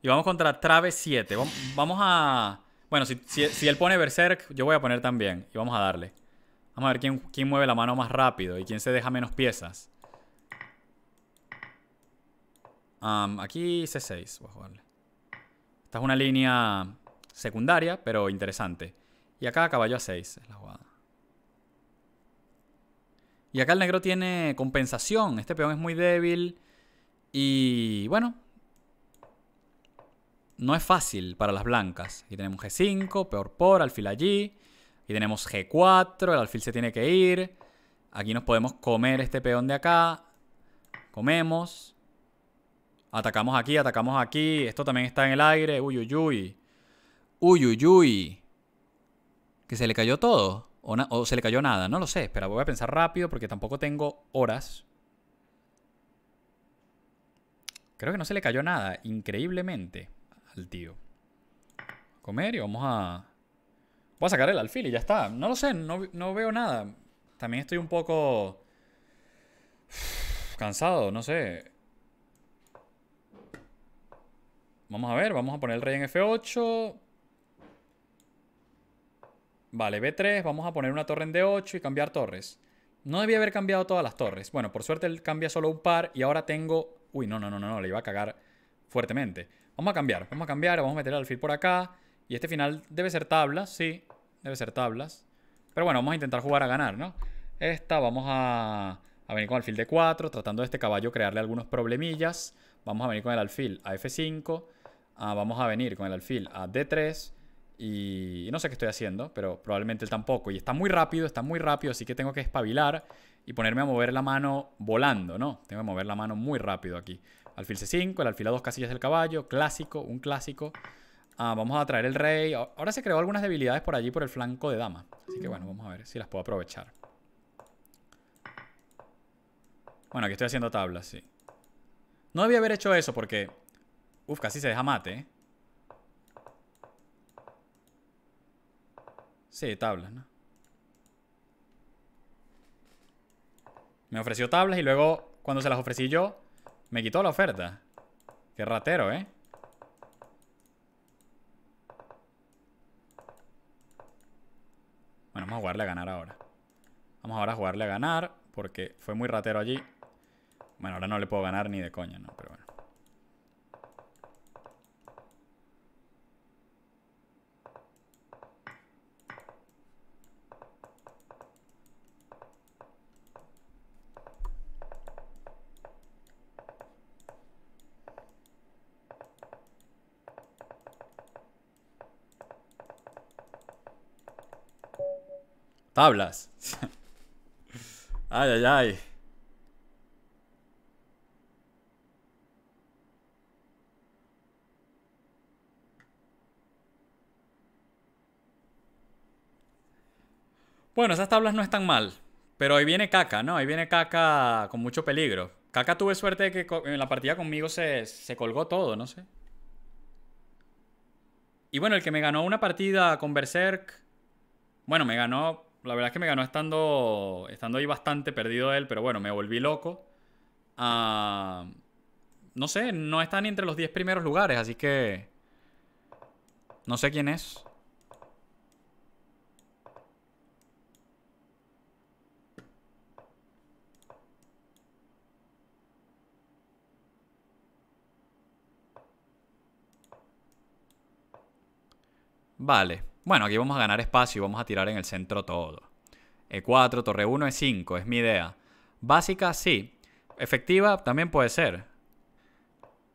Y vamos contra trave 7. Vamos a. Bueno, si, si él pone Berserk, yo voy a poner también. Y vamos a darle. Vamos a ver quién, mueve la mano más rápido y quién se deja menos piezas. aquí C6, Esta es una línea secundaria, pero interesante. Y acá caballo a 6 es la jugada. Y acá el negro tiene compensación. Este peón es muy débil. Y bueno. No es fácil para las blancas. Aquí tenemos G5, peor por, alfil allí. Y tenemos G4, el alfil se tiene que ir. Aquí nos podemos comer este peón de acá. Comemos. Atacamos aquí, atacamos aquí. Esto también está en el aire. Uy, uy, uy. Uy, uy, uy. Que se le cayó todo. O, o, se le cayó nada. No lo sé. Espera, voy a pensar rápido porque tampoco tengo horas. Creo que no se le cayó nada. Increíblemente al tío. Comer y vamos a Voy a sacar el alfil y ya está. No lo sé, no, veo nada. También estoy un poco... *sighs* Cansado, no sé. Vamos a ver, vamos a poner el rey en F8. Vale, B3, vamos a poner una torre en D8 y cambiar torres. No debía haber cambiado todas las torres. Bueno, por suerte él cambia solo un par y ahora tengo... Uy, no, no, no, no, no, le iba a cagar fuertemente. Vamos a cambiar, vamos a cambiar, vamos a meter el alfil por acá. Y este final debe ser tabla, sí. Debe ser tablas. Pero bueno, vamos a intentar jugar a ganar, ¿no? Esta vamos a, venir con alfil de 4, tratando de este caballo crearle algunos problemillas. Vamos a venir con el alfil a F5. Ah, vamos a venir con el alfil a D3. Y, no sé qué estoy haciendo, pero probablemente él tampoco. Y está muy rápido, está muy rápido, así que tengo que espabilar y ponerme a mover la mano volando, ¿no? Tengo que mover la mano muy rápido aquí. Alfil C5, el alfil a dos casillas del caballo, clásico, un clásico. Ah, vamos a traer el rey. Ahora se creó algunas debilidades por allí por el flanco de dama. Así que bueno, vamos a ver si las puedo aprovechar. Bueno, aquí estoy haciendo tablas, sí. No debía haber hecho eso porque... Uf, casi se deja mate, ¿eh? Sí, tablas, ¿no? Me ofreció tablas y luego, cuando se las ofrecí yo, me quitó la oferta. Qué ratero, ¿eh? vamos a jugarle a ganar ahora. Vamos ahora a jugarle a ganar, porque fue muy ratero allí. Bueno, ahora no le puedo ganar ni de coña, ¿no? Pero bueno. Tablas. ay, ay, ay. Bueno, esas tablas no están mal. Pero ahí viene Caca, ¿no? Ahí viene Caca con mucho peligro. Caca tuve suerte de que en la partida conmigo se, se colgó todo, no sé. Y bueno, el que me ganó una partida con Berserk. Bueno, me ganó la verdad es que me ganó estando, estando ahí bastante perdido él, pero bueno, me volví loco. Ah, no sé, no está ni entre los 10 primeros lugares, así que... No sé quién es. Vale. Bueno, aquí vamos a ganar espacio y vamos a tirar en el centro todo. E4, torre 1, E5, es mi idea. Básica, sí. Efectiva también puede ser.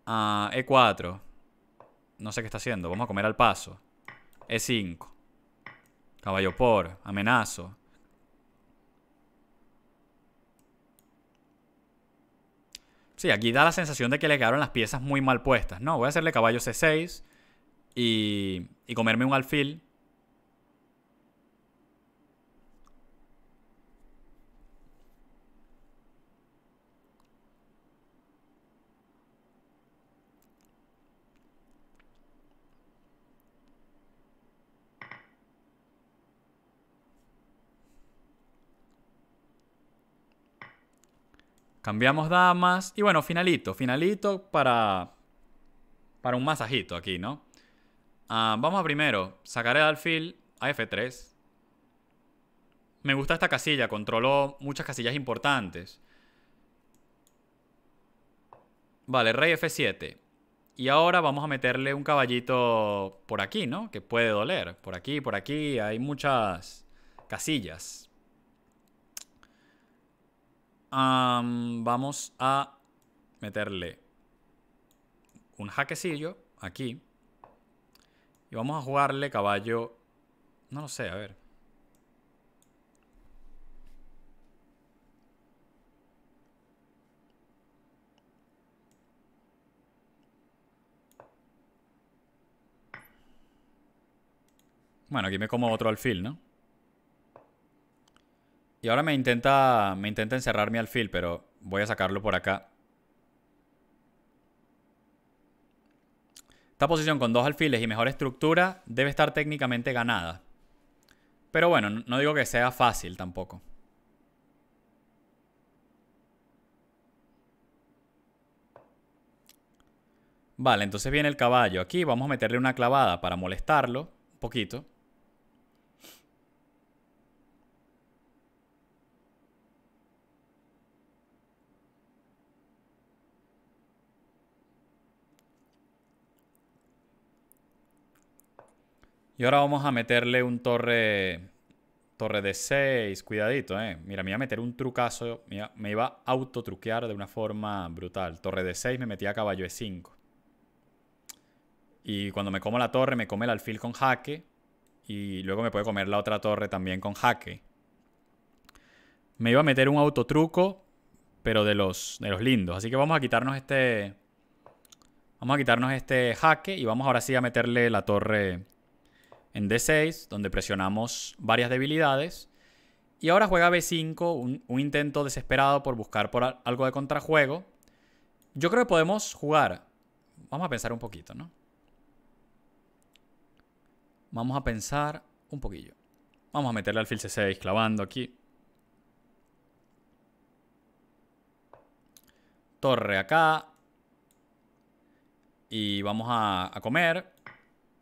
Ah, E4. No sé qué está haciendo. Vamos a comer al paso. E5. Caballo por. Amenazo. Sí, aquí da la sensación de que le quedaron las piezas muy mal puestas. No, voy a hacerle caballo C6 y comerme un alfil Cambiamos damas. Y bueno, finalito. Finalito para, para un masajito aquí, ¿no? Ah, vamos a primero sacaré el alfil a F3. Me gusta esta casilla. Controló muchas casillas importantes. Vale, rey F7. Y ahora vamos a meterle un caballito por aquí, ¿no? Que puede doler. Por aquí, por aquí. Hay muchas casillas vamos a meterle un jaquecillo aquí. Y vamos a jugarle caballo... No lo sé, a ver. Bueno, aquí me como otro alfil, ¿no? Y ahora me intenta, me intenta encerrar mi alfil, pero voy a sacarlo por acá. Esta posición con dos alfiles y mejor estructura debe estar técnicamente ganada. Pero bueno, no digo que sea fácil tampoco. Vale, entonces viene el caballo. Aquí vamos a meterle una clavada para molestarlo un poquito. Y ahora vamos a meterle un torre... Torre de 6, cuidadito, eh. Mira, me iba a meter un trucazo, me iba, a autotruquear de una forma brutal. Torre de 6 me metía a caballo de 5. Y cuando me como la torre, me come el alfil con jaque. Y luego me puede comer la otra torre también con jaque. Me iba a meter un autotruco, pero de los, de los lindos. Así que vamos a quitarnos este... Vamos a quitarnos este jaque y vamos ahora sí a meterle la torre en D6, donde presionamos varias debilidades. Y ahora juega B5, un, intento desesperado por buscar por algo de contrajuego. Yo creo que podemos jugar. Vamos a pensar un poquito, ¿no? Vamos a pensar un poquillo. Vamos a meterle alfil C6 clavando aquí. Torre acá. Y vamos a comer.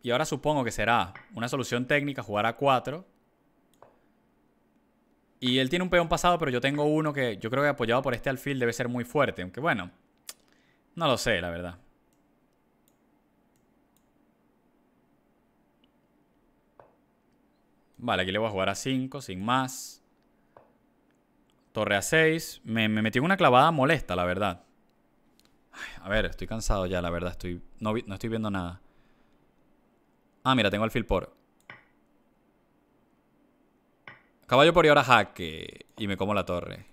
Y ahora supongo que será una solución técnica, jugar a 4. Y él tiene un peón pasado, pero yo tengo uno que yo creo que apoyado por este alfil debe ser muy fuerte. Aunque bueno, no lo sé, la verdad. Vale, aquí le voy a jugar a 5, sin más. Torre a 6. Me, metí una clavada molesta, la verdad. a ver, estoy cansado ya, la verdad. Estoy, no estoy viendo nada. Ah, mira, tengo alfil por. Caballo por y ahora jaque. Y me como la torre.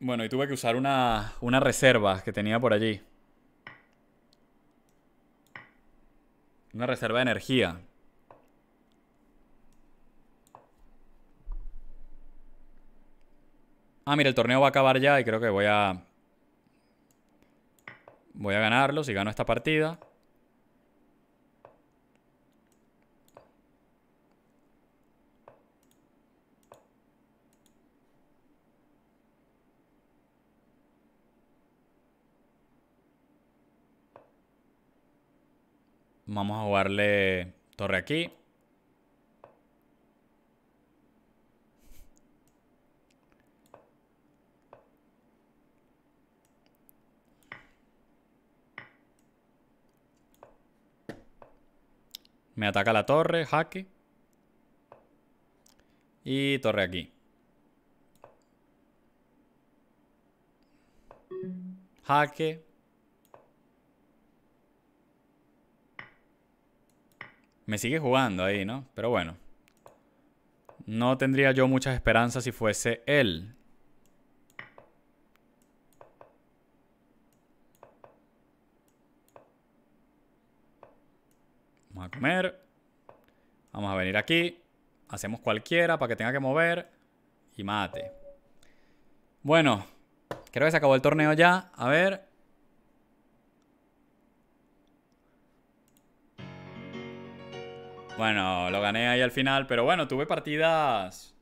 Bueno, y tuve que usar una, una reserva que tenía por allí. Una reserva de energía. Ah, mira, el torneo va a acabar ya y creo que voy a Voy a ganarlo si gano esta partida. Vamos a jugarle torre aquí. Me ataca la torre, jaque. Y torre aquí. Jaque. Me sigue jugando ahí, ¿no? Pero bueno. No tendría yo muchas esperanzas si fuese él. Vamos a venir aquí. Hacemos cualquiera para que tenga que mover. Y mate. Bueno, creo que se acabó el torneo ya. A ver. Bueno, lo gané ahí al final. Pero bueno, tuve partidas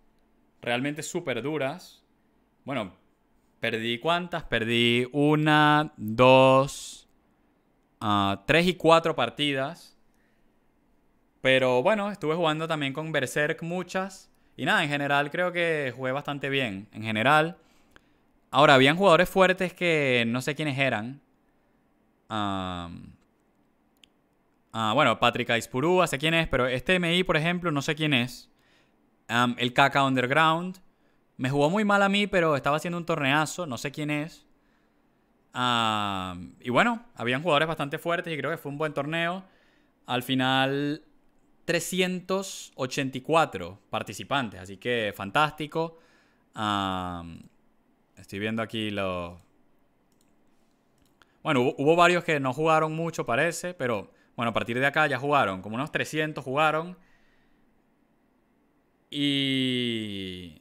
realmente súper duras. Bueno, perdí cuántas? Perdí una, dos, ah, tres y cuatro partidas. Pero bueno, estuve jugando también con Berserk muchas. Y nada, en general creo que jugué bastante bien. En general. Ahora, habían jugadores fuertes que no sé quiénes eran. Ah, bueno, Patrick no ah, sé quién es, pero este MI, por ejemplo, no sé quién es. el Kaka Underground. Me jugó muy mal a mí, pero estaba haciendo un torneazo, no sé quién es. y bueno, habían jugadores bastante fuertes y creo que fue un buen torneo. Al final 384 participantes, así que fantástico. estoy viendo aquí los... Bueno, hubo, varios que no jugaron mucho, parece, pero bueno, a partir de acá ya jugaron, como unos 300 jugaron. Y...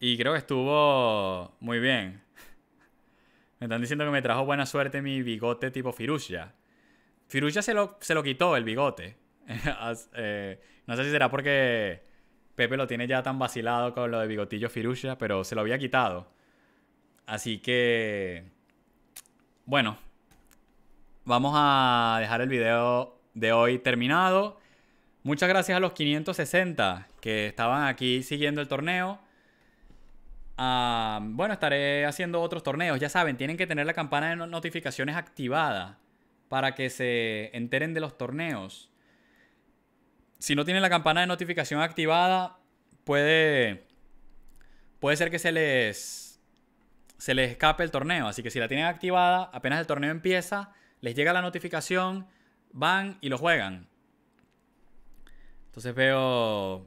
Y creo que estuvo muy bien. *laughs* me están diciendo que me trajo buena suerte mi bigote tipo Firusha. Firusha se se lo quitó el bigote. *laughs* Eh, no sé si será porque Pepe lo tiene ya tan vacilado con lo de Bigotillo Firusha pero se lo había quitado. Así que, bueno, vamos a dejar el video de hoy terminado. Muchas gracias a los 560 que estaban aquí siguiendo el torneo. Ah, bueno, estaré haciendo otros torneos. Ya saben, tienen que tener la campana de notificaciones activada para que se enteren de los torneos si no tienen la campana de notificación activada, puede, puede ser que se les, se les escape el torneo. Así que si la tienen activada, apenas el torneo empieza, les llega la notificación, van y lo juegan. Entonces veo,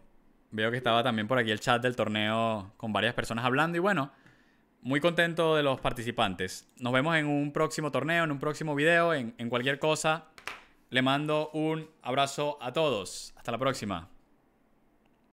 veo que estaba también por aquí el chat del torneo con varias personas hablando y bueno, muy contento de los participantes. Nos vemos en un próximo torneo, en un próximo video, en, en cualquier cosa. Le mando un abrazo a todos. Hasta la próxima.